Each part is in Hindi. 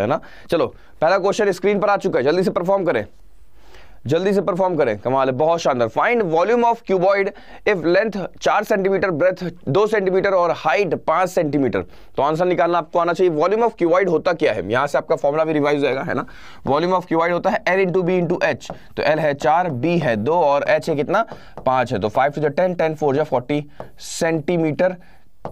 है ना चलो पहला क्वेश्चन स्क्रीन पर आ चुका है जल्दी से परफॉर्म करें जल्दी से परफॉर्म करें कमाल है बहुत शानदार find volume of cuboid if length चार सेंटीमीटर ब्रेथ दो सेंटीमीटर और हाइट पांच सेंटीमीटर तो आंसर निकालना आपको आना चाहिए वॉल्यूम ऑफ क्यूबॉइड होता क्या है यहां से आपका फॉर्मुला भी रिवाइज होगा है ना वॉल्यूम ऑफ क्यूबॉइड होता है L into B into H तो एल है चार बी है दो और एच है कितना पांच है तो फाइव टू जो टेन टेन फोर जो फोर्टी सेंटीमीटर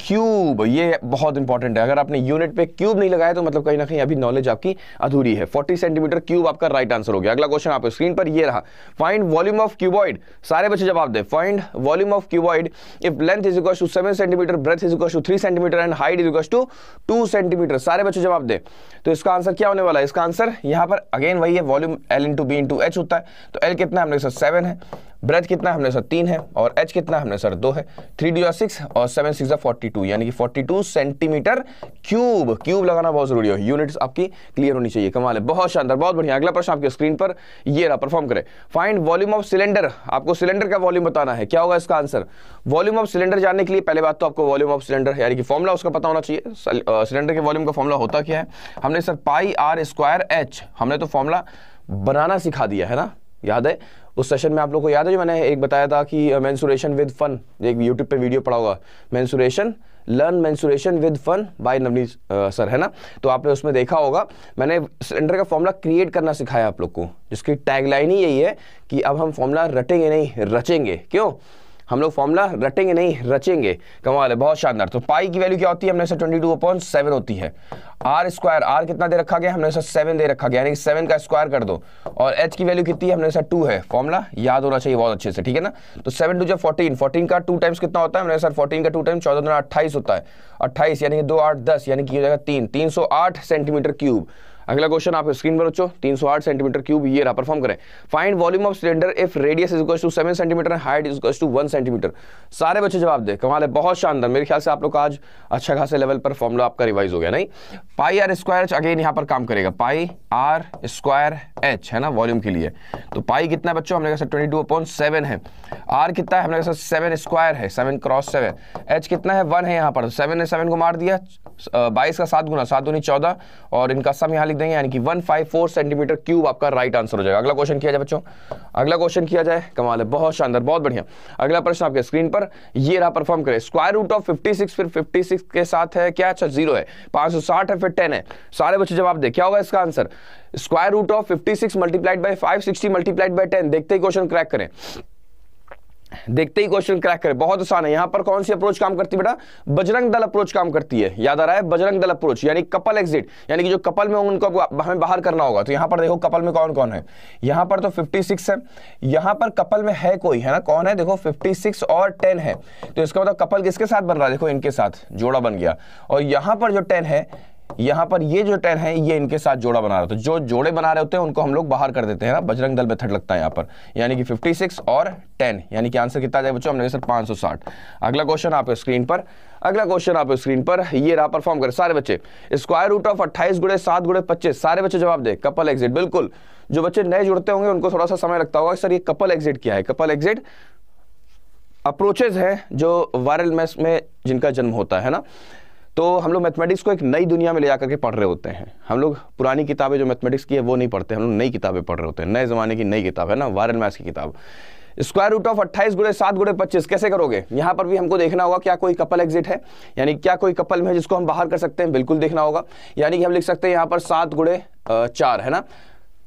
क्यूब ये बहुत इंपॉर्टेंट है अगर आपने यूनिट पे क्यूब नहीं लगाया तो मतलब कहीं ना कहीं अभी नॉलेज आपकी अधूरी है 40 सेंटीमीटर क्यूब आपका राइट right आंसर हो गया अगला क्वेश्चन आपको स्क्रीन पर ये रहा फाइंड वॉल्यूम ऑफ क्यूबॉइड सारे बच्चे जवाब दे find volume of cuboid if length is equal to seven centimetre breadth is equal to three centimetre and height is equal to two centimetre सारे बच्चे जवाब दे तो इसका आंसर क्या होने वाला है इसका आंसर यहाँ पर अगेन वही है volume L into B into H होता है तो एल कितना है हमने सेवन है ब्रेथ कितना हमने सर तीन है और एच कितना हमने सर दो है थ्री डी सिक्स और सेवन सिक्स फोर्टी टू यानी कि forty two centimetre cube cube लगाना बहुत जरूरी है यूनिट्स आपकी क्लियर होनी चाहिए कमाल है बहुत शानदार बहुत बढ़िया अगला प्रश्न आपके स्क्रीन पर ये रहा परफॉर्म करें फाइंड वॉल्यूम ऑफ सिलेंडर आपको सिलेंडर का वॉल्यूम बताना है क्या होगा इसका आंसर वॉल्यूम ऑफ सिलेंडर जानने के लिए पहले बात तो आपको वॉल्यूम ऑफ सिलेंडर यानी कि फॉर्मला उसका पता होना चाहिए सिलेंडर के वॉल्यूम का फॉर्मला होता क्या है हमने sir pi R square H हमने तो फॉर्मला बनाना सिखा दिया है ना याद है उस सेशन में आप लोग को याद है जो मैंने एक बताया था कि मैंसुरेशन विद फन एक यूट्यूब पे वीडियो पड़ा होगा mensuration learn mensuration with fun by Navneet sir है ना तो आपने उसमें देखा होगा मैंने सिलेंडर का फॉर्मूला क्रिएट करना सिखाया आप लोग को जिसकी टैगलाइन ही यही है कि अब हम फॉर्मूला रटेंगे नहीं रचेंगे क्यों हम लोग फॉर्मूला रटेंगे नहीं रचेंगे कमाल है बहुत शानदार तो पाई की वैल्यू क्या होती है हमने ट्वेंटी टू अपॉइंट सेवन होती है आर स्क्वायर आर कितना दे रखा गया हमने सेवन दे रखा गया यानी सेवन का स्क्वायर कर दो और एच की वैल्यू कितनी है हमने सर टू है फॉर्मूला याद होना चाहिए बहुत अच्छे से ठीक है ना तो सेवन टू जो फोर्टीन फोर्टीन का टू टाइम्स कितना होता है हमने सर फोर्टीन का टू टाइम्स चौदह दुना अट्ठाईस होता है अट्ठाईस यानी कि दो आठ दस यानी कि हो जाएगा तीन तीन सौ आठ सेंटीमीटर क्यूब अगला क्वेश्चन आप स्क्रीन पर बच्चों 308 सेंटीमीटर क्यूब ये रहा परफॉर्म करें find volume of cylinder if radius is two seven centimetre height is two one centimetre सारे बच्चे जवाब दे कमाल है बहुत शानदार मेरे ख्याल से आप लोग का आज अच्छा खासा लेवल पर फॉर्मूला आपका रिवाइज हो गया नहीं पाई आर स्क्वायर अगेन यहाँ पर काम करेगा पाई आर स्क्वायर एच है ना वॉल्यूम के लिए तो पाई कितना है बच्चों हमने कहा ट्वेंटी टू अपॉन सेवन है आर कितना है हमने कहा सेवन स्क्वायर है सेवन क्रॉस सेवन एच कितना है वन है यहाँ पर सेवन ने सेवन को मार दिया बाईस का सात गुना सात दूनी चौदह और इनका सम यहाँ लिख देंगे यानी कि 154 सेंटीमीटर क्यूब आपका राइट आंसर हो जाएगा अगला क्वेश्चन किया जाए बच्चों अगला क्वेश्चन किया जाए कमाल है बहुत शानदार बहुत बढ़िया अगला प्रश्न आपके स्क्रीन पर ये रहा परफॉर्म करें स्क्वायर रूट ऑफ 56 फिर 56 के साथ है क्या अच्छा जीरो है 560 है फिर 10 है सारे बच्चे जवाब दे क्या होगा इसका answer square root of 56 multiplied by 560 multiplied by 10 देखते ही क्वेश्चन क्रैक करें देखते ही क्वेश्चन क्रैक करें बहुत आसान है यहां पर कौन सी अप्रोच काम करती है बेटा बजरंग दल अप्रोच काम करती है याद आ रहा है बजरंग दल अप्रोच यानी कपल एग्जिट यानी कि जो कपल में उनको हमें बाहर करना होगा तो यहां पर देखो कपल में कौन कौन है यहां पर तो 56 है यहां पर कपल में है कोई है ना कौन है देखो सिक्स और टेन है तो इसका मतलब कपल किसके साथ बन रहा है देखो इनके साथ जोड़ा बन गया और यहां पर जो टेन है यहां पर ये जो टेन है ये इनके साथ जोड़ा बना रहा है जो जोड़े बना रहे होते हैं उनको हम लोग बाहर कर देते हैं ना बजरंग दल मेथड लगता है यहां पर यानी कि 56 और 10 यानी कि आंसर कितना जाएगा बच्चों हमने सर 560 अगला क्वेश्चन आप स्क्रीन पर अगला क्वेश्चन आप स्क्रीन पर ये रहा परफॉर्म करें सारे बच्चे स्क्वायर रूट ऑफ अट्ठाईस गुड़े सात गुड़े पच्चीस सारे बच्चे जवाब दे कपल एग्जिट बिल्कुल जो बच्चे नए जुड़ते होंगे उनको थोड़ा सा समय लगता होगा सर ये कपल एग्जिट क्या है कपल एग्जिट अप्रोचेज है जो वायरल मैस में जिनका जन्म होता है ना तो हम लोग मैथमेटिक्स को एक नई दुनिया में ले जा करके पढ़ रहे होते हैं हम लोग पुरानी किताबें जो मैथमेटिक्स की है वो नहीं पढ़ते हम लोग नई किताबें पढ़ रहे होते हैं नए ज़माने की नई किताब है ना वायरल मैथ्स की किताब स्क्वायर रूट ऑफ अट्ठाईस गुड़े सात गुड़े पच्चीस कैसे करोगे यहाँ पर भी हमको देखना होगा क्या कोई कपल एग्जिट है यानी क्या कोई कपल में है जिसको हम बाहर कर सकते हैं बिल्कुल देखना होगा यानी कि हम लिख सकते हैं यहाँ पर सात गुड़े चार है ना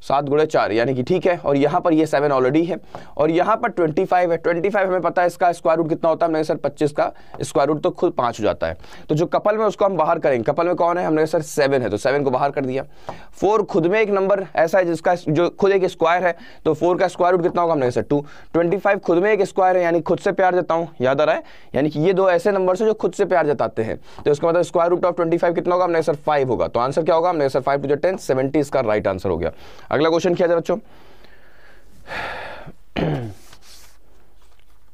सात गुड़े चार यानी कि ठीक है और यहाँ पर ये सेवन ऑलरेडी है और यहाँ पर ट्वेंटी फाइव है ट्वेंटी फाइव हमें पता है इसका स्क्वायर रूट कितना होता है हमने सर पच्चीस का स्क्वायर रूट तो खुद पाँच हो जाता है तो जो कपल में उसको हम बाहर करेंगे कपल में कौन है हमने सर सेवन है तो सेवन को बाहर कर दिया फोर खुद में एक नंबर ऐसा है जिसका जो खुद एक स्क्वायर है तो फोर का स्क्वायर रूट कितना होगा हमने सर टू ट्वेंटी फाइव खुद में एक स्क्वायर है यानी खुद से प्यार देता हूँ याद आ रहा है यानी कि ये दो ऐसे नंबर है जो खुद से प्यार जताते हैं तो इसका मतलब square root of twenty five कितना होगा हमने सर फाइव होगा तो आंसर क्या होगा हमने सर फाइव टू जो टेन सेवेंटी इसका राइट आंसर हो गया अगला क्वेश्चन किया जाए बच्चों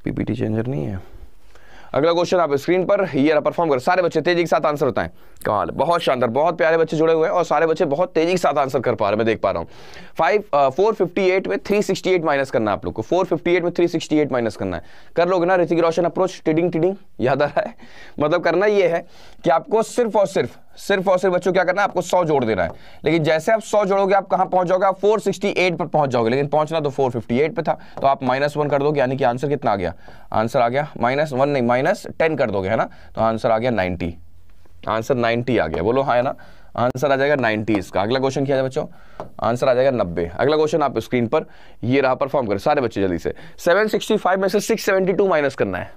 पीपीटी चेंजर नहीं है अगला क्वेश्चन आप स्क्रीन पर ये परफॉर्म कर सारे बच्चे तेजी के साथ आंसर होता है कमाल बहुत शानदार बहुत प्यारे बच्चे जुड़े हुए हैं और सारे बच्चे बहुत तेजी के साथ आंसर कर पा रहे हैं मैं देख पा रहा हूँ फाइव फोर फिफ्टी एट में थ्री सिक्सटी एट माइनस करना आप लोग को फोर फिफ्टी एट में थ्री सिक्सटी एट माइनस करना है कर लोगे ना ऋतिक रोशन अप्रोच टिडिंग टिडिंग याद आ रहा है मतलब करना यह है कि आपको सिर्फ और सिर्फ सिर्फ और सिर्फ बच्चों क्या करना है आपको सौ जोड़ देना है लेकिन जैसे आप सौ जोड़ोगे आप कहां पहुंच जाओगे आप फोर सिक्सटी एट पर पहुंच जाओगे लेकिन पहुंचना तो फोर फिफ्टी एट पर था तो आप माइनस वन कर दोगे यानी कि आंसर कितना आ गया आंसर आ गया माइनस वन नहीं माइनस टेन कर दोगे है ना तो आंसर आ गया नाइनटी आंसर नाइनटी आ गया बोलो हाँ है ना आंसर आ जाएगा नाइनटी इसका अगला क्वेश्चन किया जाए बच्चों आंसर आ जाएगा नब्बे अगला क्वेश्चन आप स्क्रीन पर ये रहा परफॉर्म करें सारे बच्चे जल्दी से 765 में से 672 माइनस करना है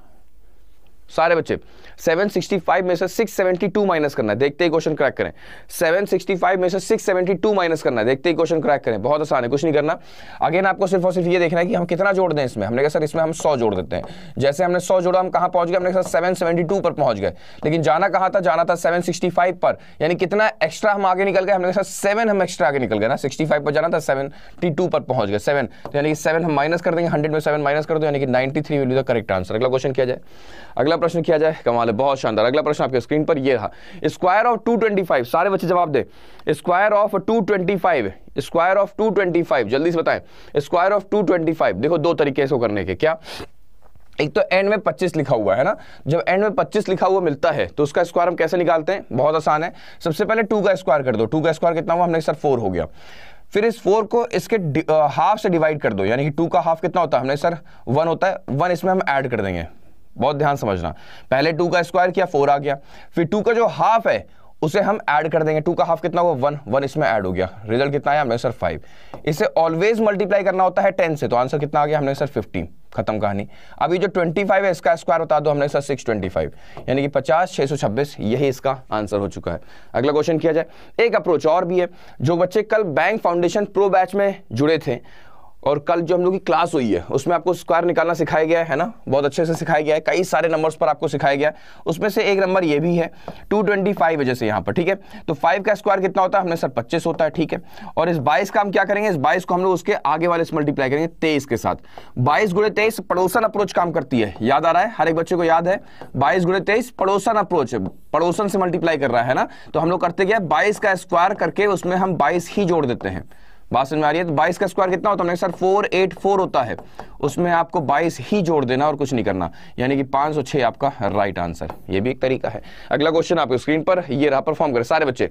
सारे बच्चे 765 में से 672 माइनस करना है देखते ही क्वेश्चन क्रैक करें 765 में से 672 माइनस करना है देखते ही क्वेश्चन क्रैक करें बहुत आसान है कुछ नहीं करना अगेन आपको सिर्फ और सिर्फ ये देखना है कि हम कितना जोड़ दें इसमें हमने कहा सर इसमें हम सौ जोड़ देते हैं जैसे हमने सौ जोड़ा हम कहाँ पहुंच गए हमने कहा सेवन टू पर पहुंच गए लेकिन जाना कहाँ था जाना था सेवन सिक्सटी फाइव पर यानी कितना एक्स्ट्रा हम आगे निकल गए हमने कहा सेवन हम एक्स्ट्रा आगे निकल गए ना सिक्सटी फाइव पर जाना था सेवेंटी टू पर पहुंच गए सेवन तो यानी कि सेवन हम माइनस कर देंगे हंड्रेड में सेवन माइनस कर दो यानी कि ninety three the correct answer अगला क्वेश्चन किया जाए अगला प्रश्न किया जाए कमाल वाले बहुत शानदार अगला प्रश्न आपके स्क्रीन पर यह रहा स्क्वायर ऑफ 225 सारे बच्चे जवाब दे स्क्वायर ऑफ 225 स्क्वायर ऑफ 225 जल्दी से बताएं स्क्वायर ऑफ 225 देखो दो तरीके से करने के क्या एक तो एंड में 25 लिखा हुआ है ना जब एंड में 25 लिखा हुआ मिलता है तो उसका स्क्वायर हम कैसे निकालते हैं बहुत आसान है सबसे पहले टू का स्क्वायर कर दो टू का स्क्वायर कितना हुआ हमने सर फोर हो गया फिर इस फोर को इसके हाफ से डिवाइड कर दो यानी कि टू का हाफ कितना होता है हमने सर वन होता है वन इसमें हम ऐड कर देंगे बहुत ध्यान समझना पहले टू का स्क्वायर किया फोर आ गया फिर टू का जो हाफ है उसे हम ऐड कर देंगे टू का हाफ कितना हुआ वन वन इसमें ऐड हो गया रिजल्ट कितना आया हमने सर फाइव इसे ऑलवेज मल्टीप्लाई करना होता है टेन से तो आंसर कितना आ गया हमने सर फिफ्टीन खत्म कहानी अभी जो ट्वेंटी फाइव है इसका स्क्वायर बता दो हमने सर सिक्स ट्वेंटी फाइव यानी कि पचास छः सौ छब्बीस यही इसका आंसर हो चुका है अगला क्वेश्चन किया जाए एक अप्रोच और भी है जो बच्चे कल बैंक फाउंडेशन प्रो बैच में जुड़े थे और कल जो हम लोग की क्लास हुई है उसमें आपको स्क्वायर निकालना सिखाया गया है ना बहुत अच्छे से सिखाया गया है कई सारे नंबर्स पर आपको सिखाया गया है उसमें से एक नंबर ये भी है 225 है जैसे यहाँ पर ठीक है तो 5 का स्क्वायर कितना होता है हमने सर 25 होता है ठीक है और इस 22 का हम क्या करेंगे इस 22 को हम लोग उसके आगे वाले से मल्टीप्लाई करेंगे तेईस के साथ बाईस गुड़े तेईस पड़ोसन अप्रोच काम करती है याद आ रहा है हर एक बच्चे को याद है बाईस गुड़े तेईस पड़ोसन अप्रोच पड़ोसन से मल्टीप्लाई कर रहा है ना तो हम लोग करते गए बाईस का स्क्वायर करके उसमें हम बाईस ही जोड़ देते हैं बात समझ में आ रही है तो बाईस का स्क्वायर कितना होता है सर फोर एट फोर होता है उसमें आपको 22 ही जोड़ देना और कुछ नहीं करना यानी कि 506 आपका राइट आंसर ये भी एक तरीका है अगला क्वेश्चन आपके स्क्रीन पर ये रहा परफॉर्म करें सारे बच्चे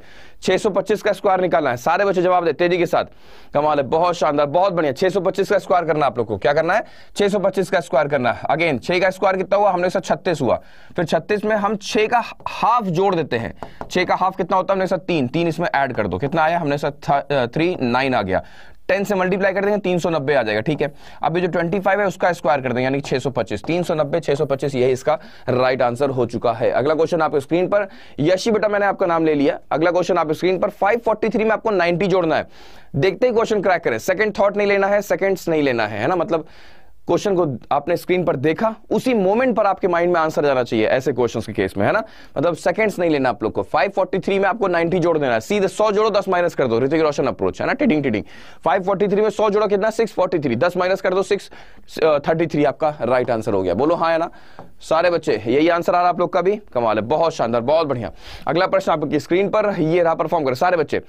625 का स्क्वायर निकालना है सारे बच्चे जवाब दे तेजी के साथ कमाल है बहुत शानदार बहुत बढ़िया 625 का स्क्वायर करना आप लोग को क्या करना है 625 का स्क्वायर करना है अगेन छह का स्क्वायर कितना हुआ हमने छत्तीस हुआ फिर छत्तीस में हम छह का हाफ जोड़ देते हैं छह का हाफ कितना होता है हमने तीन तीन इसमें एड कर दो कितना आया हमने थ्री नाइन आ गया टेन से मल्टीप्लाई कर देंगे तीन सौ नब्बे आ जाएगा ठीक है अभी जो ट्वेंटी फाइव है उसका स्क्वायर कर देंगे यानी छह सौ पच्चीस तीन सौ नब्बे छह सौ पच्चीस यही इसका राइट आंसर हो चुका है अगला क्वेश्चन आपके स्क्रीन पर यशी बेटा मैंने आपका नाम ले लिया अगला क्वेश्चन आपके स्क्रीन पर फाइव फोर्टी थ्री में आपको नाइनटी जोड़ना है देखते ही क्वेश्चन क्रैक करें सेकंड थॉट नहीं लेना है सेकंड्स नहीं लेना है है ना मतलब क्वेश्चन को आपने स्क्रीन पर देखा उसी मोमेंट पर आपके माइंड में आंसर जाना चाहिए ऐसे क्वेश्चंस के केस में है ना मतलब सेकंड्स नहीं लेना आप लोग को 543 में आपको 90 जोड़ देना है सीधे 100 जोड़ो 10 माइनस कर दो ऋतिक रोशन अप्रोच है ना टिडिंग टिडिंग 543 में 100 जोड़ो कितना 643 10 माइनस कर दो 633 uh, आपका राइट आंसर हो गया बोलो हाँ है ना सारे बच्चे यही आंसर आ रहा है आप लोग का भी कमाल है बहुत शानदार बहुत बढ़िया अगला प्रश्न आपकी स्क्रीन पर ये रहा परफॉर्म कर सारे बच्चे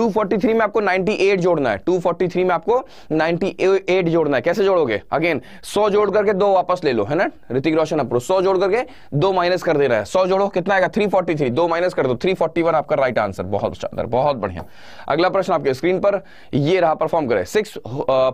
243 में आपको 98 जोड़ना है 243 में आपको 98 जोड़ना है कैसे जोड़ोगे अगेन सौ जोड़ करके दो वापस ले लो है ना ऋतिक रोशन अप्रोच सौ जोड़ करके दो माइनस कर दे रहा है सौ जोड़ो कितना आएगा थ्री फोर्टी थ्री दो माइनस कर दो थ्री फोर्टी वन आपका राइट आंसर बहुत शानदार अच्छा, बहुत बढ़िया अगला प्रश्न आपके स्क्रीन पर ये रहा परफॉर्म करे six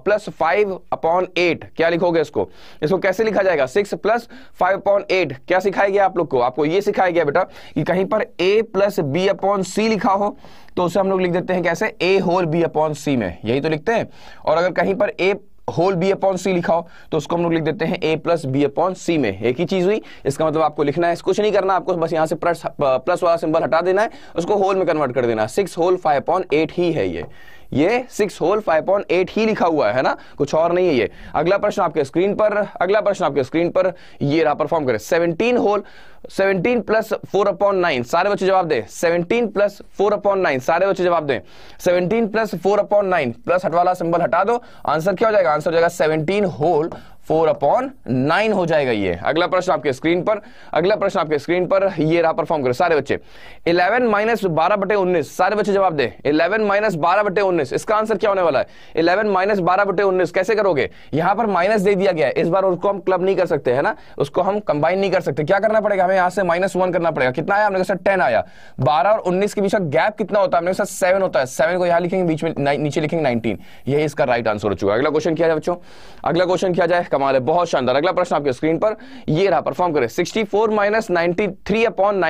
plus five upon eight क्या लिखोगे इसको इसको कैसे लिखा जाएगा six plus five upon eight क्या सिखाया गया आप लोग को आपको ये सिखाया गया बेटा कि कहीं पर A plus B upon C लिखा हो तो उसे हम लोग लिख देते हैं कैसे A whole B upon C में यही तो लिखते हैं और अगर कहीं पर A whole B upon C लिखाओ तो उसको हम लोग लिख देते हैं A plus B upon C में एक ही चीज हुई इसका मतलब आपको लिखना है कुछ नहीं करना आपको बस यहाँ से प्लस प्लस वाला सिंबल हटा देना है उसको होल में कन्वर्ट कर देना six whole five upon eight ही है ये ये six whole five point eight ही लिखा हुआ है ना कुछ और नहीं है ये अगला प्रश्न आपके स्क्रीन पर अगला प्रश्न आपके स्क्रीन पर ये रहा परफॉर्म करें seventeen whole seventeen plus four upon nine सारे बच्चे जवाब दें seventeen plus four upon nine सारे बच्चे जवाब दें seventeen plus four upon nine plus हटवाला सिंबल हटा दो आंसर क्या हो जाएगा आंसर हो जाएगा seventeen whole four upon nine हो जाएगा ये अगला प्रश्न आपके स्क्रीन पर अगला प्रश्न आपके स्क्रीन पर ये रहा परफॉर्म करो सारे बच्चे इलेवन माइनस बारह बटे उन्नीस सारे बच्चे जवाब दे इलेवन माइनस बारह बटे उन्नीस इसका आंसर क्या होने वाला है इलेवन माइनस बारह बटे उन्नीस कैसे करोगे यहां पर माइनस दे दिया गया इस बार उसको हम क्लब नहीं कर सकते है ना उसको हम कंबाइन नहीं कर सकते क्या करना पड़ेगा हमें यहां से माइनस वन करना पड़ेगा कितना आया हमने टेन आया बारह और उन्नीस के बीच का गैप कितना होता है हमने सेवन होता है सेवन को यहां लिखेंगे बीच में नीचे लिखेंगे नाइनटीन यही इसका राइट आंसर हो चुका है अगला क्वेश्चन किया जाए बच्चों अगला क्वेश्चन किया जाए कमाल है बहुत शानदार अगला प्रश्न आपके स्क्रीन पर ये रहा परफॉर्म करें 64 फोर माइनस नाइन्टी अपॉन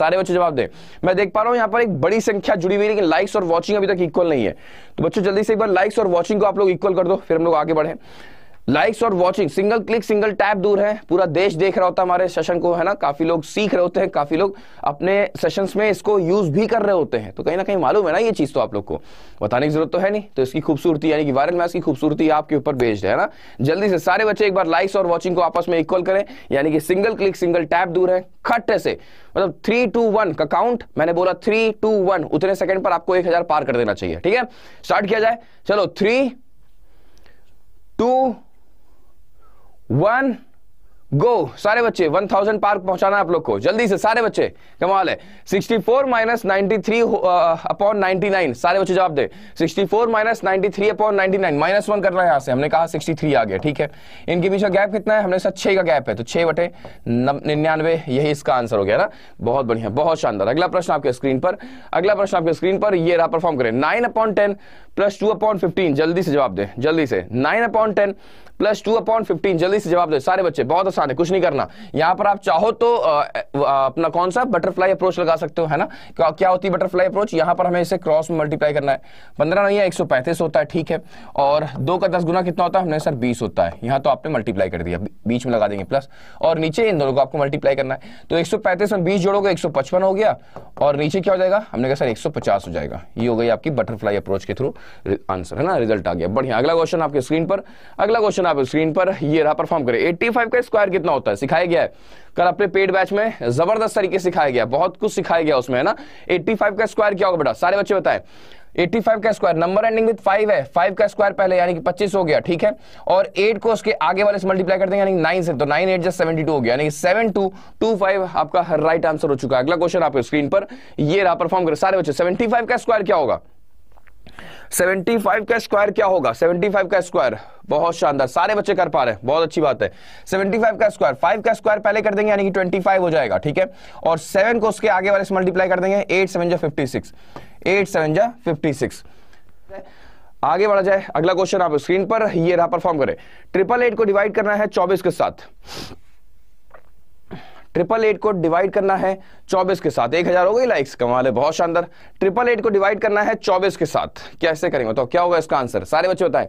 सारे बच्चे जवाब दें मैं देख पा रहा हूं यहां पर एक बड़ी संख्या जुड़ी हुई लेकिन लाइक्स और वॉचिंग अभी तक इक्वल नहीं है तो बच्चों जल्दी से एक बार लाइक्स और वॉचिंग को आप लोग इक्वल कर दो फिर हम लोग आगे बढ़े लाइक्स और watching single click single tap दूर है पूरा देश देख रहा होता है हमारे सेशन को है ना काफी लोग सीख रहे होते हैं काफी लोग अपने सेशंस में इसको यूज भी कर रहे होते हैं तो कहीं ना कहीं मालूम है ना ये चीज तो आप लोग को बताने की जरूरत तो है नहीं तो इसकी खूबसूरती यानी कि वायरल मैथ की खूबसूरती आपके ऊपर बेस्ड है ना जल्दी से सारे बच्चे एक बार लाइक्स और वॉचिंग को आपस में इक्वल करें यानी कि सिंगल क्लिक सिंगल टैप दूर है खट से मतलब थ्री टू वन का काउंट मैंने बोला थ्री टू वन उतने सेकंड पर आपको एक हजार पार कर देना चाहिए ठीक है स्टार्ट किया जाए चलो थ्री टू वन गो सारे बच्चे वन थाउजेंड पार पहुंचाना आप लोग को जल्दी से सारे बच्चे कमाल है sixty four minus ninety three upon ninety nine सारे बच्चे जवाब दे sixty four minus ninety three upon ninety nine minus one कर रहा है यहां से हमने कहा सिक्सटी थ्री आ गया ठीक है इनके बीच का गैप कितना है हमने साथ छह का गैप है तो छह बटे निन्यानवे यही इसका आंसर हो गया ना बहुत बढ़िया बहुत शानदार अगला प्रश्न आपके स्क्रीन पर अगला प्रश्न आपके स्क्रीन पर यह रहा परफॉर्म करें nine upon ten plus two upon fifteen जल्दी से जवाब दे जल्दी से nine upon ten plus two upon fifteen जल्दी से जवाब दो सारे बच्चे बहुत आसान है कुछ नहीं करना यहां पर आप चाहो तो आ, अपना कौन सा बटरफ्लाई अप्रोच लगा सकते हो है ना क्या होती है बटरफ्लाई अप्रोच यहां पर हमें इसे क्रॉस में मल्टीप्लाई करना है पंद्रह नहीं है एक सौ पैंतीस होता है ठीक है और दो का दस गुना कितना होता है हमने सर बीस होता है यहाँ तो आपने मल्टीप्लाई कर दिया बीच में लगा देंगे प्लस और नीचे इन दोनों को आपको मल्टीप्लाई करना है तो एक सौ पैंतीस में बीस जोड़ोगे एक सौ पचपन हो गया और नीचे क्या हो जाएगा हमने कहा सर एक सौ पचास हो जाएगा ये हो गई आपकी बटरफ्लाई अप्रोच के थ्रू आंसर है ना रिजल्ट आ गया बढ़िया अगला क्वेश्चन आपके स्क्रीन पर अगला क्वेश्चन क्वेश्चन आप स्क्रीन पर ये रहा परफॉर्म करें 85 का स्क्वायर कितना होता है सिखाया गया है कल अपने पेड बैच में जबरदस्त तरीके से सिखाया गया बहुत कुछ सिखाया गया उसमें है ना 85 का स्क्वायर क्या होगा बेटा सारे बच्चे बताएं 85 का स्क्वायर नंबर एंडिंग विद 5 है 5 का स्क्वायर पहले यानी कि 25 हो गया ठीक है और 8 को उसके आगे वाले से मल्टीप्लाई कर देंगे यानी 9 से तो 9 8 जस्ट 72 हो गया यानी कि 7225 आपका राइट आंसर हो चुका है अगला क्वेश्चन आपके स्क्रीन पर ये रहा परफॉर्म करें सारे बच्चे 75 का स्क्वायर क्या होगा 75 का स्क्वायर क्या होगा 75 का स्क्वायर बहुत शानदार सारे बच्चे कर पा रहे हैं बहुत अच्छी बात है 75 का स्क्वायर 5 का स्क्वायर पहले कर देंगे यानी कि 25 हो जाएगा ठीक है और 7 को उसके आगे वाले से मल्टीप्लाई कर देंगे 8 7 जा 56 8 7 जा 56 आगे बढ़ा जाए अगला क्वेश्चन आप स्क्रीन पर ये रहा परफॉर्म करें ट्रिपल एट को डिवाइड करना है 24 के साथ ट्रिपल एट को डिवाइड करना है चौबीस के साथ एक हजार हो गई लाइक्स कमाल है बहुत शानदार ट्रिपल एट को डिवाइड करना है चौबीस के साथ कैसे करेंगे तो क्या होगा इसका आंसर सारे बच्चे बताएं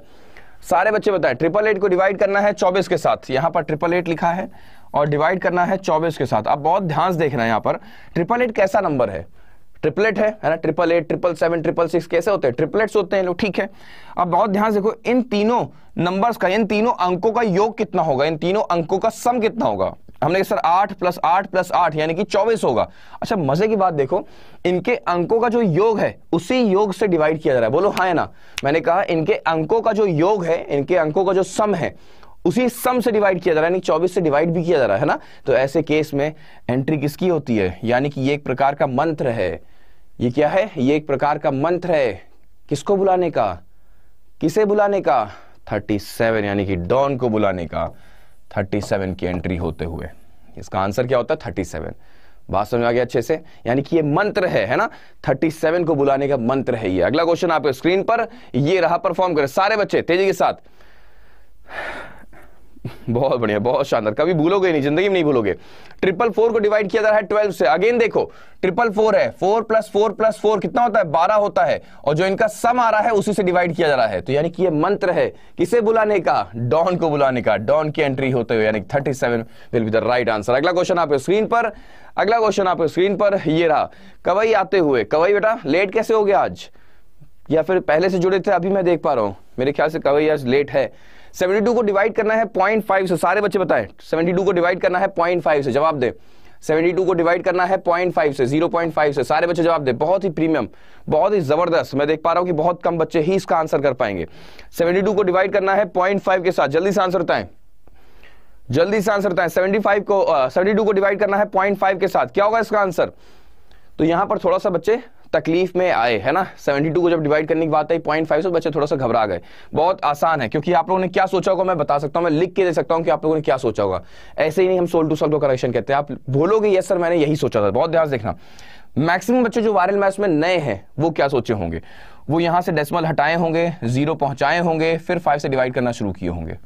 सारे बच्चे बताएं ट्रिपल एट को डिवाइड करना है चौबीस के साथ यहां पर ट्रिपल एट लिखा है और डिवाइड करना है चौबीस के साथ अब बहुत ध्यान से देखना है यहां पर ट्रिपल एट कैसा नंबर है ट्रिपलेट है है ना triple eight triple seven triple six कैसे होते हैं ट्रिपलेट्स होते हैं लोग ठीक है अब बहुत ध्यान से देखो इन तीनों नंबर्स का इन तीनों अंकों का योग कितना होगा इन तीनों अंकों का सम कितना होगा हमने कहा सर आठ प्लस आठ प्लस आठ यानी कि चौबीस होगा अच्छा मजे की बात देखो इनके अंकों का जो योग है उसी योग से डिवाइड किया जा रहा है बोलो हाँ ना मैंने कहा इनके अंकों का जो योग है इनके अंकों का जो सम है उसी सम से डिवाइड किया जा रहा है यानी 24 से डिवाइड भी किया जा रहा है ना तो ऐसे केस में एंट्री किसकी होती है यानी कि ये एक प्रकार का मंत्र है ये क्या है ये एक प्रकार का मंत्र है किसको बुलाने का किसे बुलाने का 37 यानी कि डॉन को बुलाने का 37 की एंट्री होते हुए इसका आंसर क्या होता है 37 बात समझ आ गया अच्छे से यानी कि ये मंत्र है है ना 37 को बुलाने का मंत्र है ये अगला क्वेश्चन आपके स्क्रीन पर ये रहा परफॉर्म करें सारे बच्चे तेजी के साथ बहुत बढ़िया बहुत शानदार कभी भूलोगे नहीं जिंदगी में नहीं भूलोगे ट्रिपल फोर को डिवाइड किया जा रहा है ट्वेल्व से अगेन देखो ट्रिपल फोर है four plus four plus four कितना होता है बारह होता है और जो इनका सम आ रहा है उसी से डिवाइड किया जा रहा है तो यानी कि ये मंत्र है किसे बुलाने का डॉन को बुलाने का डॉन की एंट्री होते हुए यानी thirty seven will be the right answer अगला क्वेश्चन आपके स्क्रीन पर अगला क्वेश्चन आपके स्क्रीन पर ये रहा कवई आते हुए कवई बेटा लेट कैसे हो गया आज या फिर पहले से जुड़े थे अभी मैं देख पा रहा हूं मेरे ख्याल से कवई आज लेट है 72 को डिवाइड करना है 0.5 से सारे बच्चे बताएं 72 को डिवाइड करना है 0.5 से जवाब दे 72 को डिवाइड करना है 0.5 से 0.5 से सारे बच्चे जवाब दे बहुत ही प्रीमियम बहुत ही जबरदस्त मैं देख पा रहा हूं कि बहुत कम बच्चे ही इसका आंसर कर पाएंगे 72 को डिवाइड करना है 0.5 के साथ जल्दी से आंसर बताएं जल्दी से आंसर बताएं 75 को uh, 72 को डिवाइड करना है 0.5 के साथ क्या होगा इसका आंसर तो यहां पर थोड़ा सा बच्चे तकलीफ में आए है ना 72 को जब डिवाइड करने की बात आई पॉइंट फाइव से बच्चे थोड़ा सा घबरा गए बहुत आसान है क्योंकि आप लोगों ने क्या सोचा होगा मैं बता सकता हूं मैं लिख के दे सकता हूं कि आप लोगों ने क्या सोचा होगा ऐसे ही नहीं हम सोल्व टू सोल्व को करेक्शन कहते हैं आप बोलोगे ये सर मैंने यही सोचा था बहुत ध्यान देखना मैक्सिमम बच्चे जो वायरल मैथ्स में नए हैं वो क्या सोचे होंगे वो यहां से डेसिमल हटाए होंगे जीरो पहुंचाए होंगे फिर फाइव से डिवाइड करना शुरू किए होंगे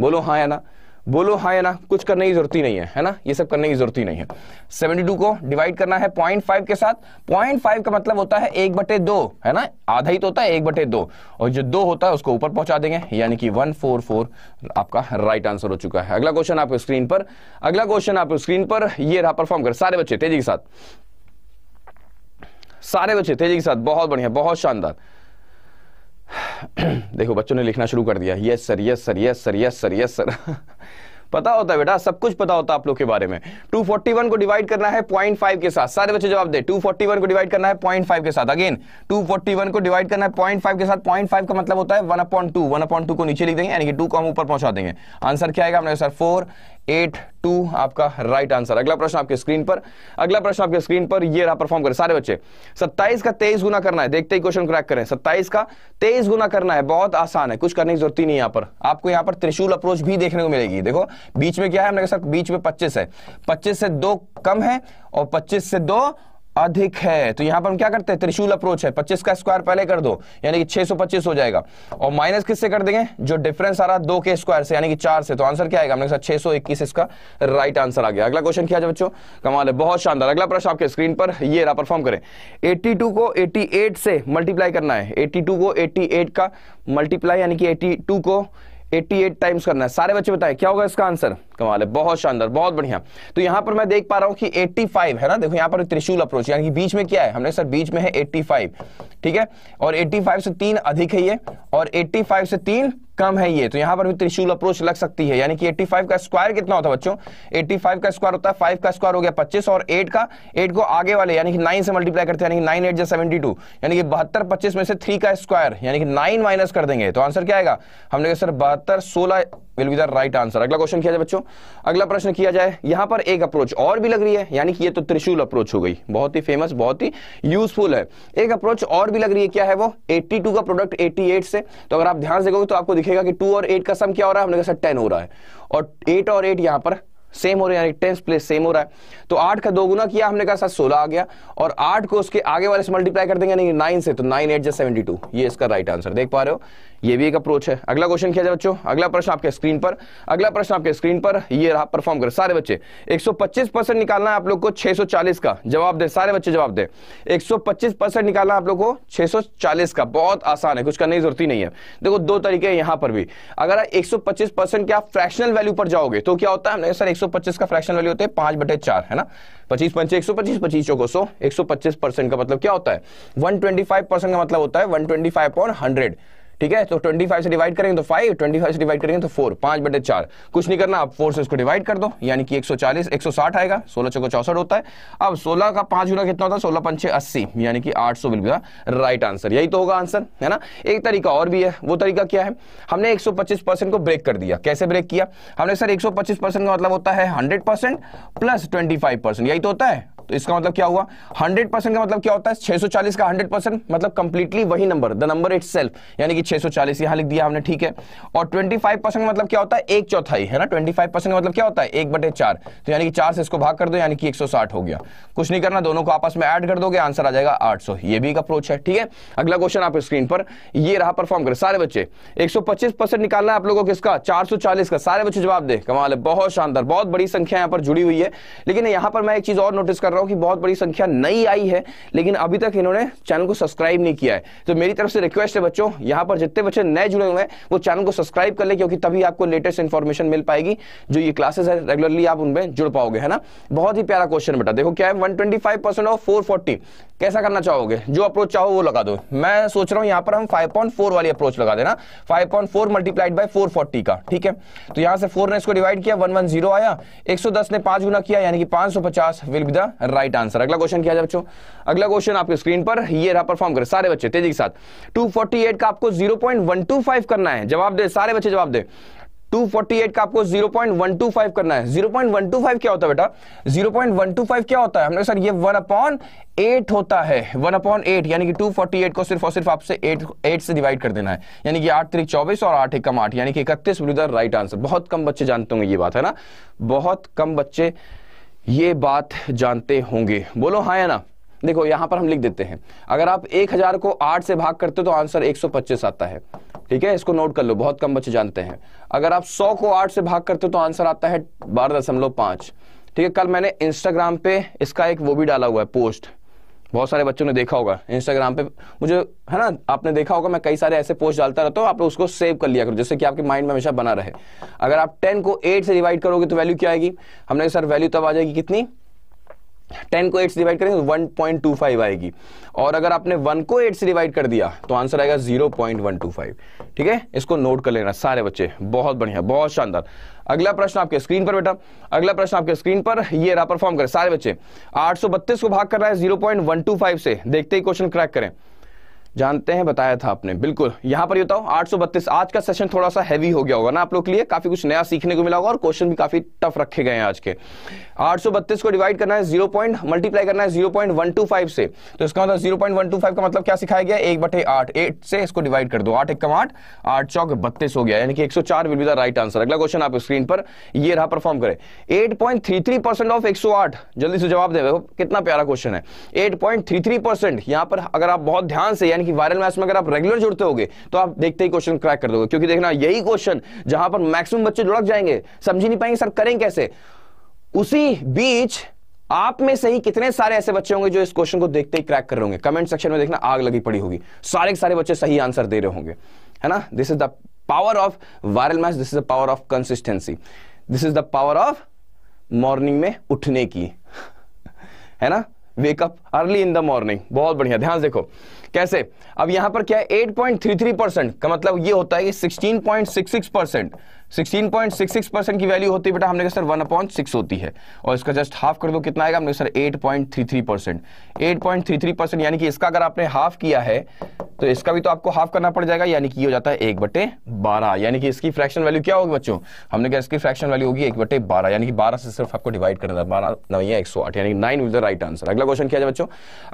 बोलो हाँ या ना बोलो हाँ या ना कुछ करने की जरूरत ही नहीं है है ना ये सब करने की जरूरत ही नहीं है 72 को डिवाइड करना है 0.5 के साथ 0.5 का मतलब होता है एक बटे दो है ना आधा ही तो होता है एक बटे दो और जो दो होता है उसको ऊपर पहुंचा देंगे यानी कि 144 आपका राइट आंसर हो चुका है अगला क्वेश्चन आपको स्क्रीन पर अगला क्वेश्चन आपको स्क्रीन पर यह रहा परफॉर्म कर सारे बच्चे तेजी के साथ सारे बच्चे तेजी के साथ बहुत बढ़िया बहुत शानदार देखो बच्चों ने लिखना शुरू कर दिया yes sir yes sir yes sir yes sir yes sir पता होता है बेटा सब कुछ पता होता है आप लोग के बारे में 241 को डिवाइड करना है 0.5 के साथ सारे बच्चे जवाब दे 241 को डिवाइड करना है 0.5 के साथ अगेन 241 को डिवाइड करना है 0.5 के साथ 0.5 का मतलब होता है 1 upon 2 1 upon 2 को नीचे लिख देंगे यानी कि 2 को हम ऊपर पहुंचा देंगे आंसर क्या आएगा हमने सर फोर एट टू आपका राइट आंसर अगला प्रश्न आपके स्क्रीन पर अगला प्रश्न आपके स्क्रीन पर ये रहा परफॉर्म करें सारे बच्चे सत्ताईस का तेईस गुना करना है देखते ही क्वेश्चन क्रैक करें सत्ताईस का तेईस गुना करना है बहुत आसान है कुछ करने की जरूरत ही नहीं यहां पर आपको यहां पर त्रिशूल अप्रोच भी देखने को मिलेगी देखो बीच में क्या है हमने कहा सर बीच में पच्चीस है पच्चीस से दो कम है और पच्चीस से दो अधिक है तो यहां पर हम क्या करते हैं त्रिशूल अप्रोच है 25 का स्क्वायर पहले कर दो यानी कि 625 हो जाएगा और माइनस किससे कर देंगे जो डिफरेंस आ रहा है दो के स्क्वायर से यानी कि चार से तो आंसर क्या आएगा हमने साथ छह सौ इक्कीस इसका राइट आंसर आ गया अगला क्वेश्चन किया जाए बच्चों कमाल है बहुत शानदार अगला प्रश्न आपके स्क्रीन पर ये रहा परफॉर्म करें एट्टी को एट्टी से मल्टीप्लाई करना है एट्टी को एट्टी का मल्टीप्लाई यानी कि एट्टी को 88 टाइम्स करना है सारे बच्चे बताएं क्या होगा इसका आंसर कमाल है बहुत शानदार बहुत बढ़िया तो यहाँ पर मैं देख पा रहा हूं कि 85 है ना देखो यहां पर त्रिशूल अप्रोच यानी कि बीच में क्या है हमने सर बीच में है 85 ठीक है और 85 से तीन अधिक है ये और 85 से तीन कम है ये तो यहां पर भी त्रिशूल अप्रोच लग सकती है यानी कि 85 का स्क्वायर कितना होता है बच्चों 85 का स्क्वायर होता है 5 का स्क्वायर हो गया 25 और 8 का 8 को आगे वाले यानी कि 9 से मल्टीप्लाई करते हैं यानी कि 9 8 जा 72 यानी कि 72 25 में से 3 का स्क्वायर यानी कि 9 माइनस कर देंगे तो आंसर क्या आएगा हमने कहा सर बहत्तर सोलह will be the right answer अगला क्वेश्चन किया जाए बच्चों अगला प्रश्न किया जाए यहां पर एक अप्रोच और भी लग रही है यानी कि ये तो त्रिशूल अप्रोच हो गई बहुत ही फेमस बहुत ही यूजफुल है एक अप्रोच और भी लग रही है क्या है वो 82 का प्रोडक्ट 88 से तो अगर आप ध्यान से देखोगे तो आपको दिखेगा कि टू और एट का सम क्या हो रहा है हमने कहा टेन हो रहा है और एट और एट यहां पर सेम हो रहा है यानी प्लेस सेम हो रहा है तो आठ का दो गुना किया हमने कहा सर सोलह आ गया और आठ को उसके आगे वाले से मल्टीप्लाई कर देंगे नहीं नाइन से तो नाइन एट जै सेवेंटी टू ये इसका राइट आंसर देख पा रहे हो ये भी एक अप्रोच है अगला क्वेश्चन किया जाए बच्चों अगला प्रश्न आपके स्क्रीन पर अगला प्रश्न आपके स्क्रीन पर ये रहा परफॉर्म कर सारे बच्चे 125 परसेंट निकालना है आप लोग को 640 का जवाब दे सारे बच्चे जवाब दे 125 परसेंट निकालना आप लोग को 640 का बहुत आसान है कुछ करने की जरूरत ही नहीं है देखो दो तरीके हैं यहां पर भी अगर आप एक सौ के आप फ्रैक्शनल वैल्यू पर जाओगे तो क्या होता है सर एक का फ्रैक्शनल वैल्यू होते हैं पांच बटे है ना पच्चीस पंच एक सौ पच्चीस पच्चीस चौको सौ एक सौ पच्चीस परसेंट का मतलब क्या होता है वन ट्वेंटी फाइव परसेंट का मतलब होता है one twenty five point hundred ठीक है तो 25 से डिवाइड करेंगे तो 5 25 से डिवाइड करेंगे तो 4 पांच बटे चार कुछ नहीं करना आप 4 से इसको डिवाइड कर दो यानी कि 140 160 आएगा 16 चौको चौसठ होता है अब 16 का पांच गुना कितना होता है सोलह पंचे अस्सी यानी कि 800 बिल्कुल राइट आंसर यही तो होगा आंसर है ना एक तरीका और भी है वो तरीका क्या है हमने पच्चीस परसेंट को ब्रेक कर दिया कैसे ब्रेक किया हमने सर पच्चीस परसेंट का मतलब होता है hundred percent plus five percent यही तो होता है तो इसका मतलब क्या हुआ 100 परसेंट का मतलब क्या होता है 640 का 100 परसेंट मतलब कंप्लीटली वही नंबर द नंबर इट यानी कि 640 यहां लिख दिया हमने ठीक है और 25 परसेंट का मतलब क्या होता है एक चौथाई है ना 25 परसेंट का मतलब क्या होता है एक बटे चार तो यानी कि चार से इसको भाग कर दो यानी कि 160 हो गया कुछ नहीं करना दोनों को आपस में एड कर दोगे आंसर आ जाएगा आठ ये भी एक अप्रोच है ठीक है अगला क्वेश्चन आप स्क्रीन पर यह रहा परफॉर्म कर सारे बच्चे एक निकालना है आप लोगों को किसका चार का सारे बच्चे जवाब दे कमाल बहुत शानदार बहुत बड़ी संख्या यहां पर जुड़ी हुई है लेकिन यहां पर मैं एक चीज और नोटिस कर रहा हूं कि बहुत बड़ी संख्या नई आई है लेकिन अभी तक इन्होंने चैनल को सब्सक्राइब नहीं किया है तो मेरी तरफ से रिक्वेस्ट है बच्चों यहां पर जितने बच्चे नए जुड़े हुए हैं वो चैनल को सब्सक्राइब कर ले क्योंकि तभी आपको लेटेस्ट इन्फॉर्मेशन मिल पाएगी जो ये क्लासेस है रेगुलरली आप उनमें जुड़ पाओगे है ना बहुत ही प्यारा क्वेश्चन बेटा देखो क्या है वन ऑफ फोर कैसा करना चाहोगे जो अप्रोच चाहो वो लगा दो मैं सोच रहा हूं यहां पर हम फाइव वाली अप्रोच लगा देना five point four multiplied by four का ठीक है तो यहां से फोर ने इसको डिवाइड किया वन आया एक ने पांच गुना किया यानी कि पांच will be the right answer अगला क्वेश्चन किया जाए बच्चों अगला क्वेश्चन आपके स्क्रीन पर ये रहा परफॉर्म करें सारे बच्चे तेजी के साथ 248 का आपको 0.125 करना है जवाब दे सारे बच्चे जवाब दे 248 का आपको 0.125 करना है 0.125 क्या होता है बेटा 0.125 क्या होता है हमने सर ये 1 अपॉन 8 होता है 1 अपॉन 8 यानी कि 248 को सिर्फ और सिर्फ आपसे 8 8 से डिवाइड कर देना है यानी कि 8 3 24 और 8 1 8 यानी कि 31 विल राइट आंसर बहुत कम बच्चे जानते होंगे ये बात है ना बहुत कम बच्चे ये बात जानते होंगे बोलो हाँ या ना देखो यहां पर हम लिख देते हैं अगर आप एक हजार को आठ से भाग करते हो तो आंसर एक सौ पच्चीस आता है ठीक है इसको नोट कर लो बहुत कम बच्चे जानते हैं अगर आप सौ को आठ से भाग करते हो तो आंसर आता है बारह दशमलव पांच ठीक है कल मैंने इंस्टाग्राम पे इसका एक वो भी डाला हुआ है पोस्ट बहुत सारे बच्चों ने देखा होगा इंस्टाग्राम पे मुझे है ना आपने देखा होगा मैं कई सारे ऐसे पोस्ट डालता रहता हूँ आप उसको सेव कर लिया करो जिससे कि आपके माइंड में हमेशा बना रहे अगर आप टेन को एट से डिवाइड करोगे तो वैल्यू क्या आएगी हमने सर वैल्यू तब आ जाएगी कितनी टेन को एट से डिवाइड करेंगे तो 1.25 आएगी और अगर आपने वन को एट से डिवाइड कर दिया तो आंसर आएगा zero point one two five ठीक है इसको नोट कर लेना सारे बच्चे बहुत बढ़िया बहुत शानदार अगला प्रश्न आपके स्क्रीन पर बेटा अगला प्रश्न आपके स्क्रीन पर ये रहा परफॉर्म करें सारे बच्चे 832 को भाग कर रहा है 0.125 से देखते ही क्वेश्चन क्रैक करें जानते हैं बताया था आपने बिल्कुल यहां पर बताओ आठ आज का सेशन थोड़ा सा हैवी हो गया होगा ना आप लोग के लिए काफी कुछ नया सीखने को मिला होगा और क्वेश्चन भी काफी टफ रखे गए हैं आज के आठ सौ बत्तीस को डिवाइड करना है जीरो पॉइंट मल्टीप्लाई करना है zero point one two five से तो इसका मतलब zero point one two five का मतलब क्या सिखाया गया एक बटे आठ एट से इसको डिवाइड कर दो आठ एक कम आठ आठ चौक बत्तीस हो गया यानी कि एक सौ चार will be the right answer अगला क्वेश्चन आप स्क्रीन पर ये रहा परफॉर्म करें eight point three three percent of एक सौ आठ जल्दी से जवाब दे कितना प्यारा क्वेश्चन है eight point three three percent यहां पर अगर आप बहुत ध्यान से यानी यानी कि वायरल मैथ्स में अगर आप रेगुलर जुड़ते होगे तो आप देखते ही क्वेश्चन क्रैक कर दोगे क्योंकि देखना यही क्वेश्चन जहां पर मैक्सिमम बच्चे लुढ़क जाएंगे समझ नहीं पाएंगे सर करें कैसे उसी बीच आप में से ही कितने सारे ऐसे बच्चे होंगे जो इस क्वेश्चन को देखते ही क्रैक कर रहे होंगे कमेंट सेक्शन में देखना आग लगी पड़ी होगी सारे के सारे बच्चे सही आंसर दे रहे होंगे है ना this is the power of viral match this is the power of consistency this is the power of morning में उठने की है ना wake up early in the morning बहुत बढ़िया ध्यान देखो कैसे अब यहां पर क्या है 8.33 परसेंट का मतलब ये होता है कि 16.66 परसेंट 16.66 परसेंट की वैल्यू होती है बेटा हमने कहा सर वन अपॉइंट सिक्स होती है और इसका जस्ट हाफ कर दो कितना आएगा हमने सर 8.33 परसेंट एट परसेंट यानी कि इसका अगर आपने हाफ किया है तो इसका भी तो आपको हाफ करना पड़ जाएगा यानी कि ये हो जाता है एक बटे बारह यानी कि इसकी फ्रैक्शन वैल्यू क्या होगी बच्चों हमने कहा इसकी फ्रैक्शन वैल्यू होगी एक बटे बारह यानी कि बारह से सिर्फ आपको डिवाइड करना था बारह नवैया एक यानी nine was the right answer अगला क्वेश्चन किया जाए बच्चों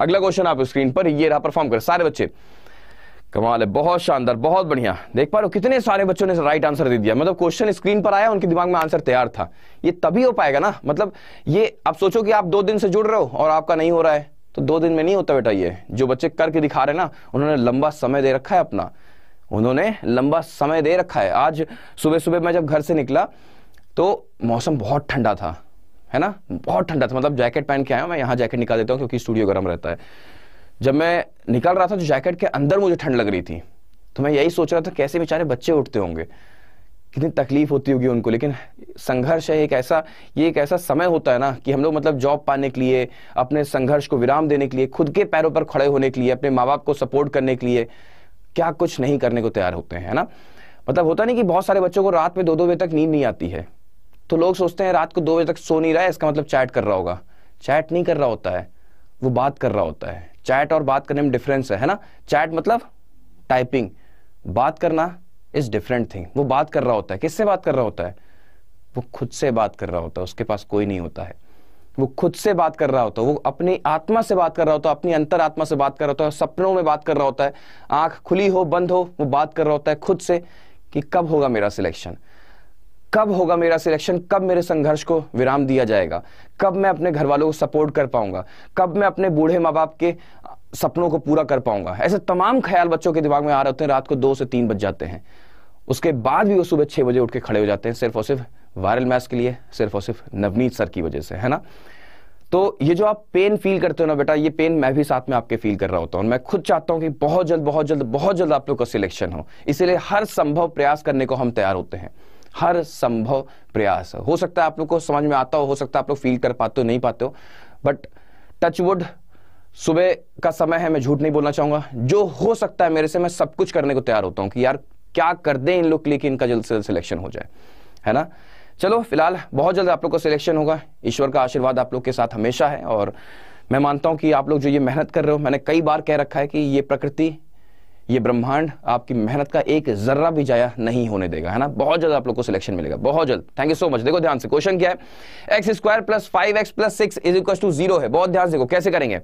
अगला क्वेश्चन आप स्क्रीन पर ये रहा परफॉर्म कर सारे बच्चे कमाल है बहुत शानदार बहुत बढ़िया देख पा रहे हो कितने सारे बच्चों ने राइट आंसर दे दिया मतलब क्वेश्चन स्क्रीन पर आया उनके दिमाग में आंसर तैयार था ये तभी हो पाएगा ना मतलब ये आप सोचो कि आप दो दिन से जुड़ रहे हो और आपका नहीं हो रहा है तो दो दिन में नहीं होता बेटा ये जो बच्चे करके दिखा रहे ना उन्होंने लंबा समय दे रखा है अपना उन्होंने लंबा समय दे रखा है आज सुबह सुबह मैं जब घर से निकला तो मौसम बहुत ठंडा था है ना बहुत ठंडा था मतलब जैकेट पहन के आया मैं यहाँ जैकेट निकाल देता हूँ क्योंकि स्टूडियो गर्म रहता है जब मैं निकल रहा था तो जैकेट के अंदर मुझे ठंड लग रही थी तो मैं यही सोच रहा था कैसे बेचारे बच्चे उठते होंगे कितनी तकलीफ होती होगी उनको लेकिन संघर्ष है एक ऐसा ये एक ऐसा समय होता है ना कि हम लोग मतलब जॉब पाने के लिए अपने संघर्ष को विराम देने के लिए खुद के पैरों पर खड़े होने के लिए अपने माँ बाप को सपोर्ट करने के लिए क्या कुछ नहीं करने को तैयार होते हैं ना मतलब होता नहीं कि बहुत सारे बच्चों को रात में दो दो बजे तक नींद नहीं आती है तो लोग सोचते हैं रात को दो बजे तक सो नहीं रहा है इसका मतलब चैट कर रहा होगा चैट नहीं कर रहा होता है वो बात कर रहा होता है चैट और बात करने में डिफरेंस है है ना चैट मतलब टाइपिंग बात करना इज डिफरेंट थिंग वो बात कर रहा होता है किससे बात कर रहा होता है वो खुद से बात कर रहा होता है उसके पास कोई नहीं होता है वो खुद से बात कर रहा होता है वो अपनी आत्मा से बात कर रहा होता है अपनी अंतर आत्मा से बात कर रहा होता है सपनों में बात कर रहा होता है आंख खुली हो बंद हो वो बात कर रहा होता है खुद से कि कब होगा मेरा सिलेक्शन कब होगा मेरा सिलेक्शन कब मेरे संघर्ष को विराम दिया जाएगा कब मैं अपने घर वालों को सपोर्ट कर पाऊंगा कब मैं अपने बूढ़े माँ बाप के सपनों को पूरा कर पाऊंगा ऐसे तमाम ख्याल बच्चों के दिमाग में आ रहे होते हैं रात को दो से तीन बज जाते हैं उसके बाद भी वो सुबह छह बजे उठ के खड़े हो जाते हैं सिर्फ और सिर्फ वायरल मैच के लिए सिर्फ और सिर्फ नवनीत सर की वजह से है ना तो ये जो आप पेन फील करते हो ना बेटा ये पेन मैं भी साथ में आपके फील कर रहा होता हूँ मैं खुद चाहता हूं कि बहुत जल्द बहुत जल्द बहुत जल्द आप लोग का सिलेक्शन हो इसीलिए हर संभव प्रयास करने को हम तैयार होते हैं हर संभव प्रयास हो सकता है आप लोग को समझ में आता हो हो सकता है आप लोग फील कर पाते हो नहीं पाते हो बट टच वुड सुबह का समय है मैं झूठ नहीं बोलना चाहूंगा जो हो सकता है मेरे से मैं सब कुछ करने को तैयार होता हूं कि यार क्या कर दें इन लोग के लिए कि इनका जल्द से जल्द सिलेक्शन हो जाए है ना चलो फिलहाल बहुत जल्द आप लोग को सिलेक्शन होगा ईश्वर का आशीर्वाद आप लोग के साथ हमेशा है और मैं मानता हूं कि आप लोग जो ये मेहनत कर रहे हो मैंने कई बार कह रखा है कि ये प्रकृति ये ब्रह्मांड आपकी मेहनत का एक जर्रा भी जाया नहीं होने देगा है ना बहुत जल्द आप लोग को सिलेक्शन मिलेगा बहुत जल्द थैंक यू सो मच देखो ध्यान से क्वेश्चन क्या है x square plus five x plus six is equal to zero है बहुत ध्यान से देखो कैसे करेंगे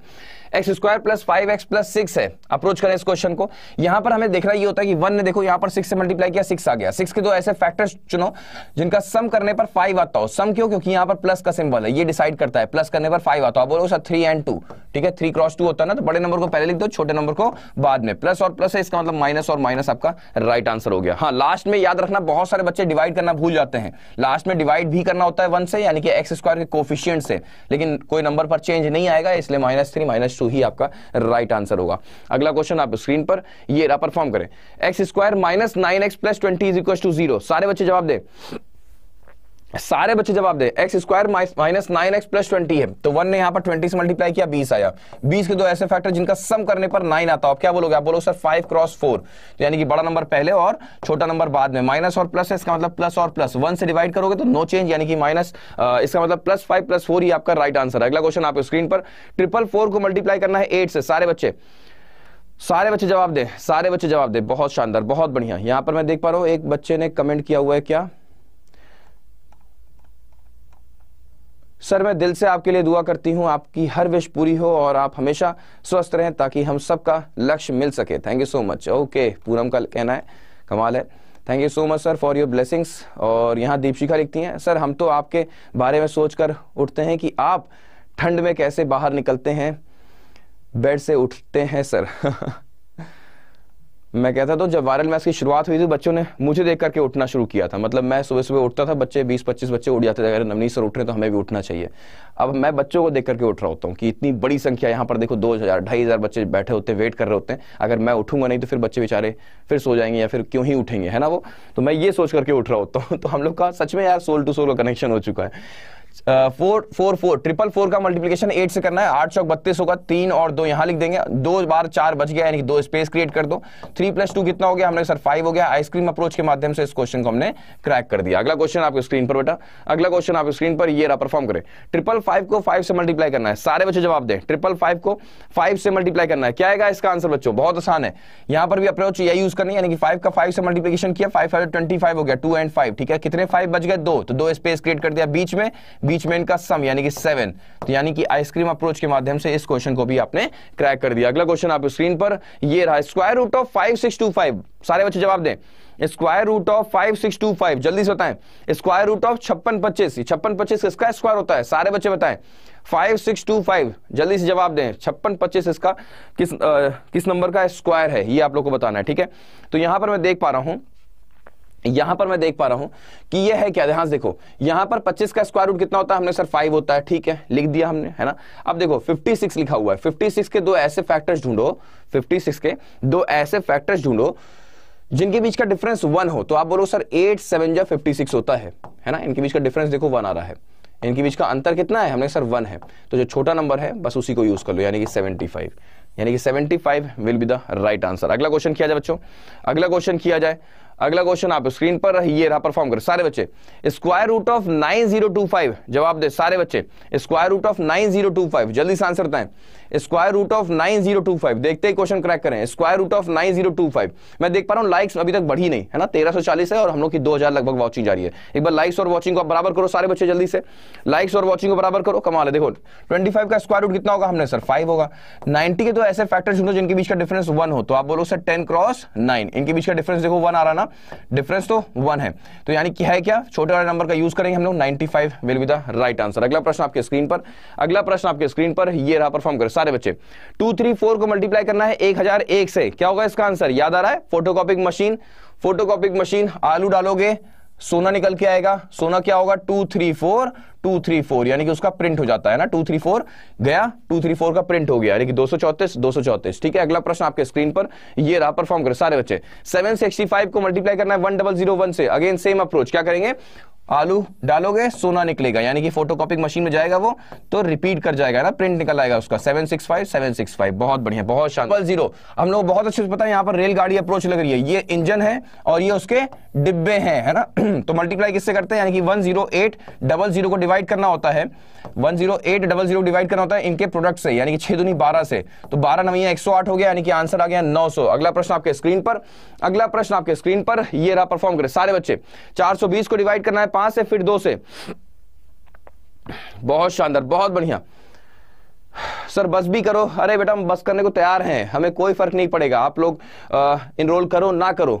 x square plus five x plus six है अप्रोच करें इस क्वेश्चन को यहां पर हमें देखना ये होता है कि वन ने देखो यहां पर सिक्स से मल्टीप्लाई किया सिक्स आ गया सिक्स के दो ऐसे फैक्टर्स चुनो जिनका सम करने पर फाइव आता हो सम क्यों क्योंकि यहां पर प्लस का सिंबल है ये डिसाइड करता है प्लस करने पर फाइव आता हो बोलो सर थ्री एंड टू ठीक है थ्री क्रॉस टू होता है ना तो बड़े नंबर को पहले लिख दो छोटे नंबर को बाद में प्लस और प्लस है इसका मतलब माइनस और माइनस आपका राइट आंसर हो गया हाँ लास्ट में याद रखना बहुत सारे बच्चे डिवाइड करना भूल जाते हैं लास्ट में डिवाइड भी करना होता है वन से यानी कि एक्स स्क्वायर के कोफिशियंट से लेकिन कोई नंबर पर चेंज नहीं आएगा इसलिए माइनस थ्री माइनस टू ही आपका राइट आंसर होगा अगला क्वेश्चन आप स्क्रीन पर ये परफॉर्म करें x square minus nine x plus twenty is equal to zero सारे बच्चे जवाब दे सारे बच्चे जवाब दे x square minus nine x plus twenty है तो वन ने यहां पर ट्वेंटी से मल्टीप्लाई किया बीस आया बीस के दो ऐसे फैक्टर जिनका सम करने पर नाइन आता हो क्या बोलोगे आप बोलो सर फाइव क्रॉस फोर तो यानी कि बड़ा नंबर पहले और छोटा नंबर बाद में माइनस और प्लस है इसका मतलब प्लस और प्लस वन से डिवाइड करोगे तो नो चेंज यानी कि माइनस इसका मतलब प्लस फाइव प्लस फोर ही आपका राइट आंसर है अगला क्वेश्चन आप स्क्रीन पर ट्रिपल फोर को मल्टीप्लाई करना है एट से सारे बच्चे सारे बच्चे जवाब दे सारे बच्चे जवाब दे बहुत शानदार बहुत बढ़िया यहां पर मैं देख पा रहा हूं एक बच्चे ने कमेंट किया हुआ है क्या सर मैं दिल से आपके लिए दुआ करती हूँ आपकी हर विश पूरी हो और आप हमेशा स्वस्थ रहें ताकि हम सबका लक्ष्य मिल सके thank you so much okay Poonam का कहना है कमाल है thank you so much sir for your blessings और यहाँ दीपशिखा लिखती हैं सर हम तो आपके बारे में सोच कर उठते हैं कि आप ठंड में कैसे बाहर निकलते हैं बेड से उठते हैं सर मैं कहता तो जब वायरल मैच की शुरुआत हुई थी बच्चों ने मुझे देख करके उठना शुरू किया था मतलब मैं सुबह सुबह उठता था बच्चे 20-25 बच्चे उठ जाते थे अगर नवनीत सर उठ रहे तो हमें भी उठना चाहिए अब मैं बच्चों को देख करके उठ रहा होता हूँ कि इतनी बड़ी संख्या यहाँ पर देखो दो हज़ार ढाई हज़ार बच्चे बैठे होते हैं वेट कर रहे होते हैं अगर मैं उठूंगा नहीं तो फिर बच्चे बेचारे फिर सो जाएंगे या फिर क्यों ही उठेंगे है ना वो तो मैं ये सोच करके उठ रहा होता हूँ तो हम लोग का सच में यार सोल टू सोल का कनेक्शन हो चुका है four four four triple four का मल्टीप्लीकेशन एट से करना है आठ चौक बत्तीस होगा तीन और दो यहाँ लिख देंगे दो बार चार बच गया यानी दो स्पेस क्रिएट कर दो थ्री प्लस टू कितना हो गया हमने सर फाइव हो गया आइसक्रीम अप्रोच के माध्यम से इस क्वेश्चन को हमने क्रैक कर दिया अगला क्वेश्चन आपके स्क्रीन पर बेटा अगला क्वेश्चन आप स्क्रीन पर ये परफॉर्म करें ट्रिपल फाइव को फाइव से मल्टीप्लाई करना है सारे बच्चे जवाब दें ट्रिपल फाइव को फाइव से मल्टीप्लाई करना है क्या आएगा इसका आंसर बच्चों बहुत आसान है यहाँ पर भी अप्रोच यही यूज करनी यानी कि फाइव का फाइव से मल्टीप्लीकेशन किया फाइव फाइव ट्वेंटी फाइव हो गया टू एंड फाइव ठीक है कितने फाइव बच गए दो तो दो स्पेस क्रिएट कर दिया बीच में बीच में इनका सम यानी कि सेवन तो यानी कि आइसक्रीम अप्रोच के माध्यम से इस क्वेश्चन को भी आपने क्रैक कर दिया अगला क्वेश्चन आप स्क्रीन पर ये रहा square root of five six two five सारे बच्चे जवाब दें square root of five six two five जल्दी से बताएं स्क्वायर रूट ऑफ छप्पन पच्चीस छप्पन पच्चीस किसका स्क्वायर होता है सारे बच्चे बताएं फाइव सिक्स टू फाइव जल्दी से जवाब दें छप्पन पच्चीस इसका किस आ, किस नंबर का स्क्वायर है ये आप लोग को बताना है ठीक है तो यहां पर मैं देख पा रहा हूं यहां पर मैं देख पा रहा हूं कि ये है क्या ध्यान देखो यहां पर 25 का स्क्वायर रूट कितना होता है हमने सर 5 होता है ठीक है लिख दिया हमने है ना अब देखो 56 लिखा हुआ है 56 के दो ऐसे फैक्टर्स ढूंढो 56 के दो ऐसे फैक्टर्स ढूंढो जिनके बीच का डिफरेंस वन हो तो आप बोलो सर एट सेवन या फिफ्टी सिक्स होता है है ना इनके बीच का डिफरेंस देखो वन आ रहा है इनके बीच का अंतर कितना है हमने सर वन है तो जो छोटा नंबर है बस उसी को यूज कर लो यानी कि सेवेंटी फाइव यानी कि seventy five will be the right answer अगला क्वेश्चन किया जाए बच्चों अगला क्वेश्चन किया जाए अगला क्वेश्चन आप स्क्रीन पर ये रहा परफॉर्म कर सारे बच्चे स्क्वायर रूट ऑफ 9025 जवाब दे सारे बच्चे स्क्वायर रूट ऑफ 9025 जल्दी से आंसर बताएं स्क्वायर रूट ऑफ 9025 देखते ही क्वेश्चन क्रैक करें स्क्वायर रूट ऑफ 9025 मैं देख पा रहा हूं लाइक्स अभी तक बढ़ी नहीं है ना चालीस है और हम लोग की हजार लगभग वॉचिंग जा रही है एक बार लाइक्स और वॉचिंग को आप बराबर करो सारे बच्चे जल्दी से लाइक्स और वॉचिंग को बराबर करो कमाल है देखो फाइव का स्क्वायर रूट कितना होगा हमने सर फाइव होगा नाइनटी के तो ऐसे फैक्टर्स जिनके बीच का डिफरेंस वन हो तो आप बोलो सर टेन क्रॉस नाइन इनके बीच का डिफरेंस देखो वन आ रहा ना कितना डिफरेंस तो वन है तो यानी कि है क्या छोटे वाले नंबर का यूज करेंगे हम लोग ninety five will be the right answer अगला प्रश्न आपके स्क्रीन पर अगला प्रश्न आपके स्क्रीन पर ये रहा परफॉर्म करें सारे बच्चे टू थ्री फोर को मल्टीप्लाई करना है एक हजार एक से क्या होगा इसका आंसर याद आ रहा है फोटोकॉपिक मशीन फोटोकॉपिक मशीन आलू डालोगे सोना निकल के आएगा सोना क्या होगा two three four two three four यानी कि उसका प्रिंट हो जाता है ना टू थ्री फोर गया टू थ्री फोर का प्रिंट हो गया यानी कि दो सौ चौतीस दो सौ चौतीस ठीक है अगला प्रश्न आपके स्क्रीन पर ये रहा परफॉर्म करें सारे बच्चे सेवन सिक्सटी फाइव को मल्टीप्लाई करना है वन डबल जीरो वन से अगेन सेम अप्रोच क्या करेंगे आलू डालोगे सोना निकलेगा यानी कि फोटोकॉपिंग मशीन में जाएगा वो तो रिपीट कर जाएगा ना प्रिंट निकल आएगा उसका 765 765 बहुत बढ़िया बहुत शानदार जीरो हम लोग बहुत अच्छे से पता है यहाँ पर रेलगाड़ी अप्रोच लग रही है ये इंजन है और ये उसके डिब्बे हैं है ना तो मल्टीप्लाई किससे करते हैं यानी कि one zero eight double zero को डिवाइड करना होता है one zero eight double zero divide करना होता है इनके प्रोडक्ट से यानी कि छह दुनी बारह से तो बारह नवैया एक सौ आठ हो गया यानी कि आंसर आ गया नौ सौ अगला प्रश्न आपके स्क्रीन पर अगला प्रश्न आपके स्क्रीन पर ये रहा परफॉर्म करे सारे बच्चे चार सौ बीस को डिवाइड करना है पांच से फिर दो से बहुत शानदार बहुत बढ़िया सर बस भी करो अरे बेटा हम बस करने को तैयार हैं हमें कोई फर्क नहीं पड़ेगा आप लोग इनरोल करो ना करो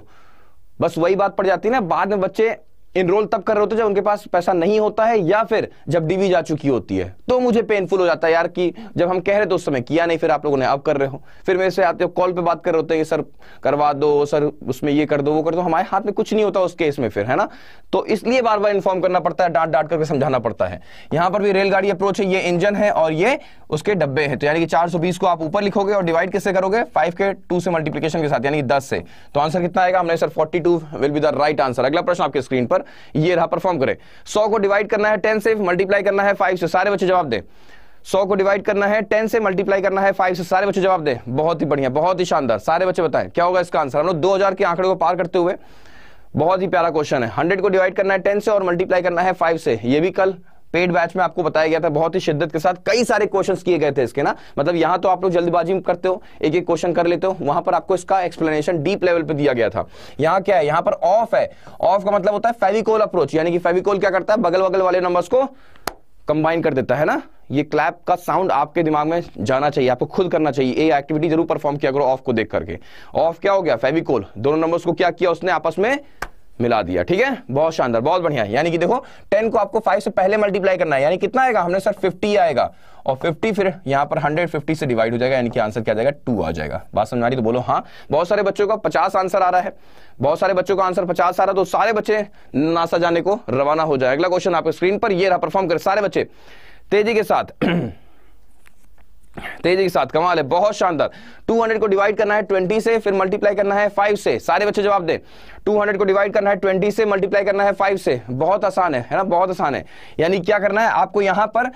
बस वही बात पड़ जाती है ना बाद में बच्चे इनरोल तब कर रहे होते जब उनके पास पैसा नहीं होता है या फिर जब डीवी जा चुकी होती है तो मुझे पेनफुल हो जाता है यार कि जब हम कह रहे थे तो उस समय किया नहीं फिर आप लोगों ने अब कर रहे हो फिर मेरे से आते हो कॉल पे बात कर रहे होते हैं सर करवा दो सर उसमें ये कर दो वो कर दो हमारे हाथ में कुछ नहीं होता उस केस में फिर है ना तो इसलिए बार बार इन्फॉर्म करना पड़ता है डांट डांट करके समझाना पड़ता है यहां पर भी रेलगाड़ी अप्रोच है ये इंजन है और ये उसके डब्बे हैं तो यानी कि चार को आप ऊपर लिखोगे और डिवाइड किससे करोगे फाइव के टू से मल्टीप्लीकेशन के साथ यानी दस से तो आंसर कितना आएगा हमने sir forty will be the right answer अगला प्रश्न आपके स्क्रीन पर ये रहा परफॉर्म करें सौ को डिवाइड करना है टेन से मल्टीप्लाई करना है फाइव से सारे बच्चे जवाब दें सौ को डिवाइड करना है टेन से मल्टीप्लाई करना है फाइव से सारे बच्चे जवाब दें बहुत ही बढ़िया बहुत ही शानदार सारे बच्चे बताएं क्या होगा इसका आंसर हम लोग दो के आंकड़े को पार करते हुए बहुत ही प्यारा क्वेश्चन है हंड्रेड को डिवाइड करना है टेन से और मल्टीप्लाई करना है फाइव से ये भी कल पेड बैच में आपको बताया गया था बहुत ही शिद्दत के साथ कई सारे क्वेश्चन किए गए थे इसके ना मतलब यहां तो आप लोग जल्दबाजी करते हो एक एक क्वेश्चन कर लेते हो वहां पर आपको इसका एक्सप्लेनेशन डीप लेवल पे दिया गया था यहाँ क्या है यहाँ पर ऑफ है ऑफ का मतलब होता है फेविकोल अप्रोच यानी कि फेविकोल क्या करता है बगल बगल वाले नंबर्स को कंबाइन कर देता है ना ये क्लैप का साउंड आपके दिमाग में जाना चाहिए आपको खुद करना चाहिए ये एक्टिविटी जरूर परफॉर्म किया करो ऑफ को देख करके ऑफ क्या हो गया फेविकोल दोनों नंबर्स को क्या किया उसने आपस में मिला दिया ठीक है बहुत शानदार बहुत बढ़िया यानी कि देखो 10 को आपको 5 से पहले मल्टीप्लाई करना है यानी कितना आएगा हमने सर 50 आएगा और 50 फिर यहाँ पर 150 से डिवाइड हो जाएगा यानी कि आंसर क्या जाएगा टू आ जाएगा बात समझ आ रही तो बोलो हाँ बहुत सारे बच्चों का 50 आंसर आ रहा है बहुत सारे बच्चों का आंसर पचास आ रहा है तो सारे बच्चे नासा जाने को रवाना हो जाए अगला क्वेश्चन आपके स्क्रीन पर यह रहा परफॉर्म कर सारे बच्चे तेजी के साथ तेजी के साथ कमाल है बहुत शानदार 200 को डिवाइड करना है 20 से फिर मल्टीप्लाई करना है 5 से सारे बच्चे जवाब दें 200 को डिवाइड करना है 20 से मल्टीप्लाई करना है 5 से बहुत आसान है है ना बहुत आसान है यानी क्या करना है आपको यहां पर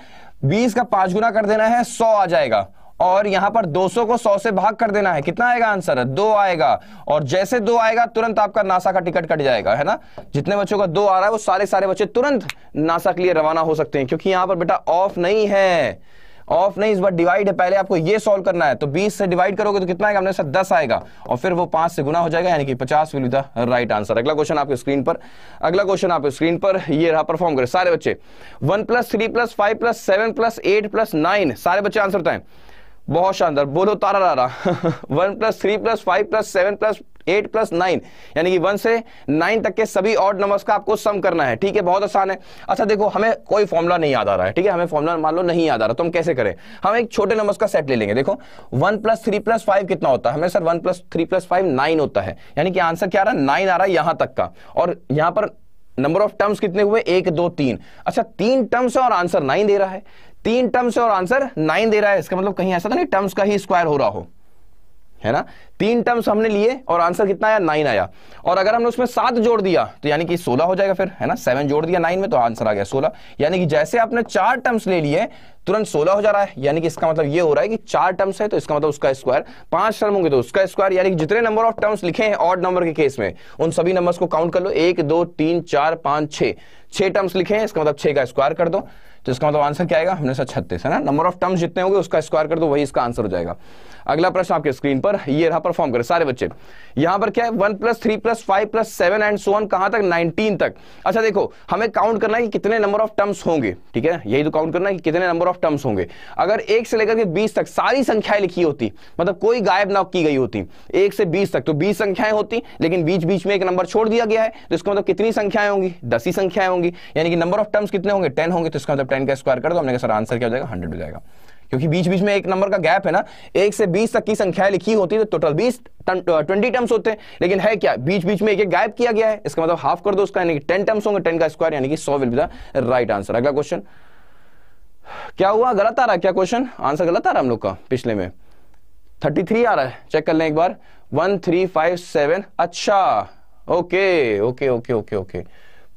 20 का पांच गुना कर देना है 100 आ जाएगा और यहां पर 200 को 100 से भाग कर देना है कितना आएगा आंसर दो आएगा और जैसे दो आएगा तुरंत आपका नासा का टिकट कट जाएगा है ना जितने बच्चों का दो आ रहा है वो सारे सारे बच्चे तुरंत नासा के लिए रवाना हो सकते हैं क्योंकि यहां पर बेटा ऑफ नहीं है ऑफ नहीं इस बार डिवाइड है पहले आपको ये सॉल्व करना है तो बीस से डिवाइड करोगे तो कितना आएगा हमने दस आएगा और फिर वो पांच से गुना हो जाएगा यानी कि पचास विल द राइट आंसर अगला क्वेश्चन आपके स्क्रीन पर अगला क्वेश्चन आपके स्क्रीन पर ये रहा परफॉर्म करें सारे बच्चे one plus three plus five plus seven plus eight plus nine सारे बच्चे आंसर बताएं बहुत शानदार बोलो तारा रारा one plus three plus five plus seven plus eight plus nine यानी कि वन से नाइन तक के सभी ऑड नंबर्स का आपको सम करना है ठीक है बहुत आसान है अच्छा देखो हमें कोई फॉर्मुला नहीं याद आ रहा है ठीक है हमें फॉर्मुला मान लो नहीं याद आ रहा तो हम कैसे करें हम एक छोटे नंबर्स का सेट ले लेंगे देखो one plus three plus five कितना होता है हमें sir one plus three plus five nine होता है यानी कि आंसर क्या आ रहा है नाइन आ रहा है यहां तक का और यहां पर नंबर ऑफ टर्म्स कितने हुए एक दो तीन अच्छा तीन टर्म्स है और आंसर नाइन दे रहा है तीन टर्म्स है और आंसर नाइन दे रहा है इसका मतलब कहीं ऐसा तो नहीं टर्म्स का ही स्क्वायर हो रहा हो है ना तीन टर्म्स हमने लिए और आंसर कितना आया नाइन आया और अगर हमने उसमें सात जोड़ दिया तो यानी कि सोलह हो जाएगा फिर है ना सेवन जोड़ दिया नाइन में तो आंसर आ गया सोलह यानी कि जैसे आपने चार टर्म्स ले लिए तुरंत सोलह हो जा रहा है यानी कि इसका मतलब ये हो रहा है कि चार टर्म्स है तो इसका मतलब उसका स्क्वायर पांच टर्म होंगे तो उसका स्क्वायर यानी कि जितने नंबर ऑफ टर्म्स लिखे हैं ऑड नंबर के केस में उन सभी नंबर को काउंट कर लो एक दो तीन चार पांच छह छह टर्म्स लिखे हैं इसका मतलब छह का स्क्वायर कर दो तो इसका मतलब आंसर क्या आएगा हमने सर छत्तीस है ना नंबर ऑफ टर्म्स जितने होंगे उसका स्क्वायर कर दो वही इसका आंसर हो जाएगा अगला प्रश्न आपके स्क्रीन पर ये रहा परफॉर्म करें सारे बच्चे यहां पर क्या है one plus three plus five plus seven and so on कहां तक नाइनटीन तक अच्छा देखो हमें काउंट करना है कि कितने नंबर ऑफ टर्म्स होंगे ठीक है यही तो काउंट करना है कि कितने नंबर ऑफ टर्म्स होंगे अगर एक से लेकर के बीस तक सारी संख्याएं लिखी होती मतलब कोई गायब ना की गई होती एक से बीस तक तो बीस संख्याएं होती लेकिन बीच बीच में एक नंबर छोड़ दिया गया है तो इसका मतलब कितनी संख्याएं होंगी दस ही संख्याएं होंगी यानी कि नंबर ऑफ टर्म्स कितने होंगे टेन होंगे तो इसका मतलब टेन का स्क्वायर कर दो हमने सर आंसर क्या हो जाएगा हंड्रेड हो जाएगा क्योंकि बीच बीच में एक नंबर का गैप है ना एक से बीस तक की संख्याएं लिखी होती है तो टोटल बीस ट्वेंटी टर्म्स uh, होते हैं लेकिन है क्या बीच बीच में एक गैप किया गया है इसका मतलब हाफ कर दो उसका यानी कि टेन टर्म्स होंगे टेन का स्क्वायर यानी कि सौ will be the right answer अगला क्वेश्चन क्या हुआ गलत आ रहा है क्या क्वेश्चन आंसर गलत आ रहा है हम लोग का पिछले में थर्टी थ्री आ रहा है चेक कर लें एक बार वन थ्री फाइव सेवन अच्छा okay okay okay okay okay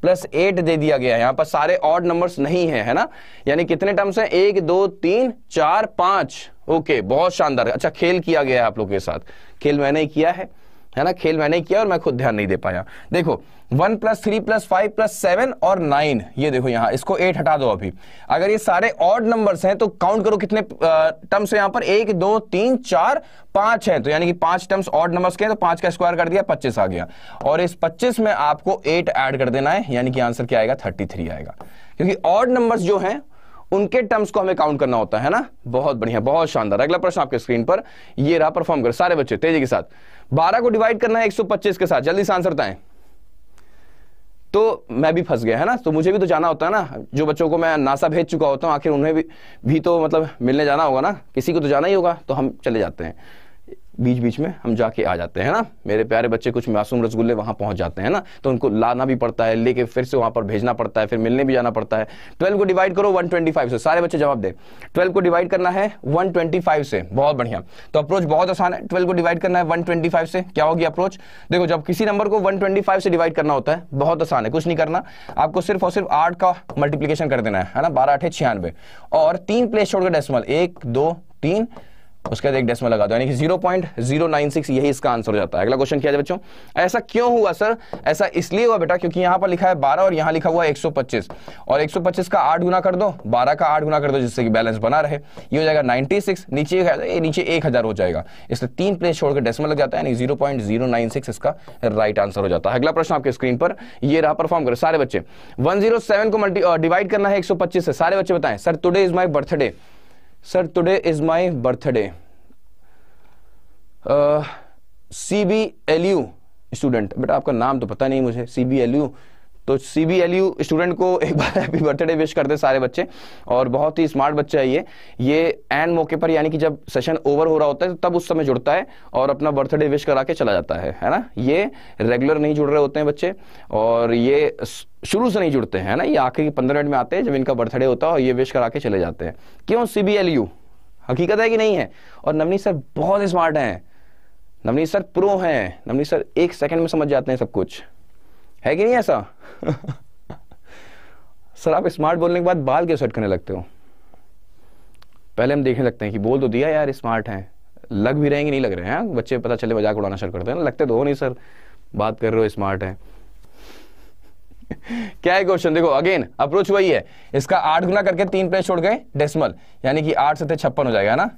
plus eight दे दिया गया है यहां पर सारे ऑड नंबर्स नहीं है है ना यानी कितने टर्म्स हैं एक दो तीन चार पांच ओके बहुत शानदार अच्छा खेल किया गया है आप लोग के साथ खेल मैंने किया है है ना खेल मैंने किया और मैं खुद ध्यान नहीं दे पाया देखो one plus three plus five plus seven और नाइन ये देखो यहाँ इसको एट हटा दो अभी अगर ये सारे ऑड नंबर्स हैं तो काउंट करो कितने टर्म्स हैं पर एक दो तीन चार पांच हैं तो यानी कि पांच टर्म्स ऑड नंबर्स के हैं तो पांच का स्क्वायर कर दिया पच्चीस आ गया और इस पच्चीस में आपको एट एड कर देना है यानी कि आंसर क्या आएगा थर्टी थ्री आएगा क्योंकि ऑड नंबर जो है उनके टर्म्स को हमें काउंट करना होता है ना बहुत बढ़िया बहुत शानदार अगला प्रश्न आपके स्क्रीन पर ये रहा परफॉर्म कर सारे बच्चे तेजी के साथ 12 को डिवाइड करना है 125 के साथ जल्दी से आंसर बताएं तो मैं भी फंस गया है ना तो मुझे भी तो जाना होता है ना जो बच्चों को मैं नासा भेज चुका होता हूँ आखिर उन्हें भी, भी तो मतलब मिलने जाना होगा ना किसी को तो जाना ही होगा तो हम चले जाते हैं बीच बीच में हम जाके आ जाते हैं ना मेरे प्यारे बच्चे कुछ मासूम रसगुल्ले वहाँ पहुँच जाते हैं ना तो उनको लाना भी पड़ता है लेके फिर से वहाँ पर भेजना पड़ता है फिर मिलने भी जाना पड़ता है ट्वेल्व को डिवाइड करो 125 से सारे बच्चे जवाब दे ट्वेल्व को डिवाइड करना है 125 से बहुत बढ़िया तो अप्रोच बहुत आसान है ट्वेल्व को डिवाइड करना है 125 से क्या होगी अप्रोच देखो जब किसी नंबर को 125 से डिवाइड करना होता है बहुत आसान है कुछ नहीं करना आपको सिर्फ और सिर्फ आठ का मल्टीप्लीकेशन कर देना है ना बारह अठे छियानवे और तीन प्लेस छोड़कर डेसिमल एक दो तीन उसके बाद एक डेसिमल लगा दो यानी कि 0.096 यही इसका आंसर हो जाता है अगला क्वेश्चन किया जाए बच्चों ऐसा क्यों हुआ सर ऐसा इसलिए हुआ बेटा क्योंकि यहाँ पर लिखा है 12 और यहाँ लिखा हुआ है 125 और 125 का 8 गुना कर दो 12 का 8 गुना कर दो जिससे कि बैलेंस बना रहे ये हो जाएगा 96 नीचे ये नीचे एक हज़ार हो जाएगा इसलिए तीन प्लेस छोड़कर डेसिमल लग जाता है यानी zero point zero nine six इसका राइट आंसर हो जाता है अगला प्रश्न आपके स्क्रीन पर यह रहा परफॉर्म करें सारे बच्चे वन जीरो सेवन को डिवाइड करना है एक सौ पच्चीस से सारे बच्चे बताएं sir today is my birthday sir today is my birthday C B L U student बेटा आपका नाम तो पता नहीं मुझे सी बी एल यू तो C B L U student को एक बार हैप्पी बर्थडे विश करते सारे बच्चे और बहुत ही स्मार्ट बच्चा है ये ये एन मौके पर यानी कि जब सेशन ओवर हो रहा होता है तो तब उस समय जुड़ता है और अपना बर्थडे विश करा के चला जाता है है ना ये रेगुलर नहीं जुड़ रहे होते हैं बच्चे और ये शुरू से नहीं जुड़ते हैं ना ये आखिरी पंद्रह मिनट में आते हैं जब इनका बर्थडे होता है और ये विश करा के चले जाते हैं क्यों सी बी एल यू हकीकत है कि नहीं है और नवनीत सर बहुत स्मार्ट हैं नवनीत सर प्रो हैं नवनीत सर एक सेकंड में समझ जाते हैं सब कुछ है कि नहीं ऐसा सर आप स्मार्ट बोलने के बाद बाल क्यों सेट करने लगते हो पहले हम देखने लगते हैं कि बोल तो दिया यार स्मार्ट हैं लग भी रहेंगे नहीं लग रहे हैं हाँ? बच्चे पता चले मजाक उड़ाना शुरू करते हैं ना लगते तो हो नहीं सर बात कर रहे हो स्मार्ट है क्या है क्वेश्चन देखो अगेन अप्रोच वही है इसका आठ गुना करके तीन प्लेस छोड़ गए डेसिमल यानी कि आठ सत्य छप्पन हो जाएगा ना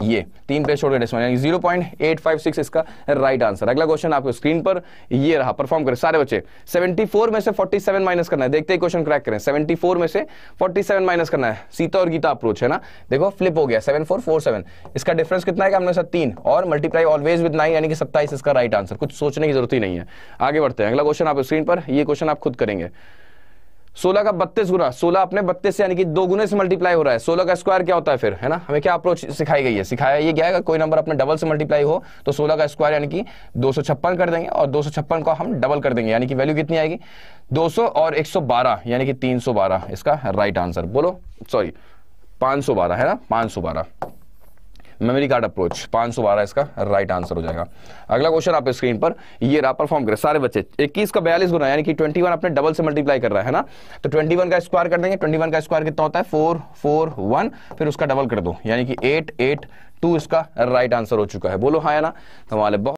ये तीन पे छोड़कर डेसिमल यानी 0.856 इसका राइट आंसर अगला क्वेश्चन आपको स्क्रीन पर ये रहा परफॉर्म करें सारे बच्चे 74 में से 47 माइनस करना है देखते क्वेश्चन क्रैक करें 74 में से 47 माइनस करना है सीता और गीता अप्रोच है ना देखो फ्लिप हो गया 7447 इसका डिफरेंस कितना है हमने तीन और मल्टीप्लाई ऑलवेज विद नाइन यानी कि सत्ताईस इसका राइट आंसर कुछ सोचने की जरूरत ही नहीं है आगे बढ़ते हैं अगला क्वेश्चन आप स्क्रीन पर यह क्वेश्चन आप खुद करेंगे सोलह का बत्तीस गुना सोलह अपने बत्तीस यानी कि दो गुने से मल्टीप्लाई हो रहा है सोलह का स्क्वायर क्या होता है फिर है ना हमें क्या अप्रोच सिखाई गई है सिखाया ये क्या है कोई नंबर अपने डबल से मल्टीप्लाई हो तो सोलह का स्क्वायर यानी कि दो कर देंगे और दो को हम डबल कर देंगे यानी कि वैल्यू कितनी आएगी सौ और बारह यानी कि बारह इसका राइट आंसर बोलो सॉरी बारह है ना बारह मेमोरी कार्ड अप्रोच पांच सौ बारह इसका राइट आंसर हो जाएगा अगला क्वेश्चन आप स्क्रीन पर ये रहा परफॉर्म करें सारे बच्चे इक्कीस का बयालीस गुना यानी कि ट्वेंटी वन अपने डबल से मल्टीप्लाई कर रहा है ना तो ट्वेंटी वन का स्क्वायर कर देंगे ट्वेंटी वन का स्क्वायर कितना होता है फोर फोर वन फिर उसका डबल कर दो यानी कि एट एट टू इसका राइट आंसर हो चुका है बोलो हाँ ना तो हमारे बहुत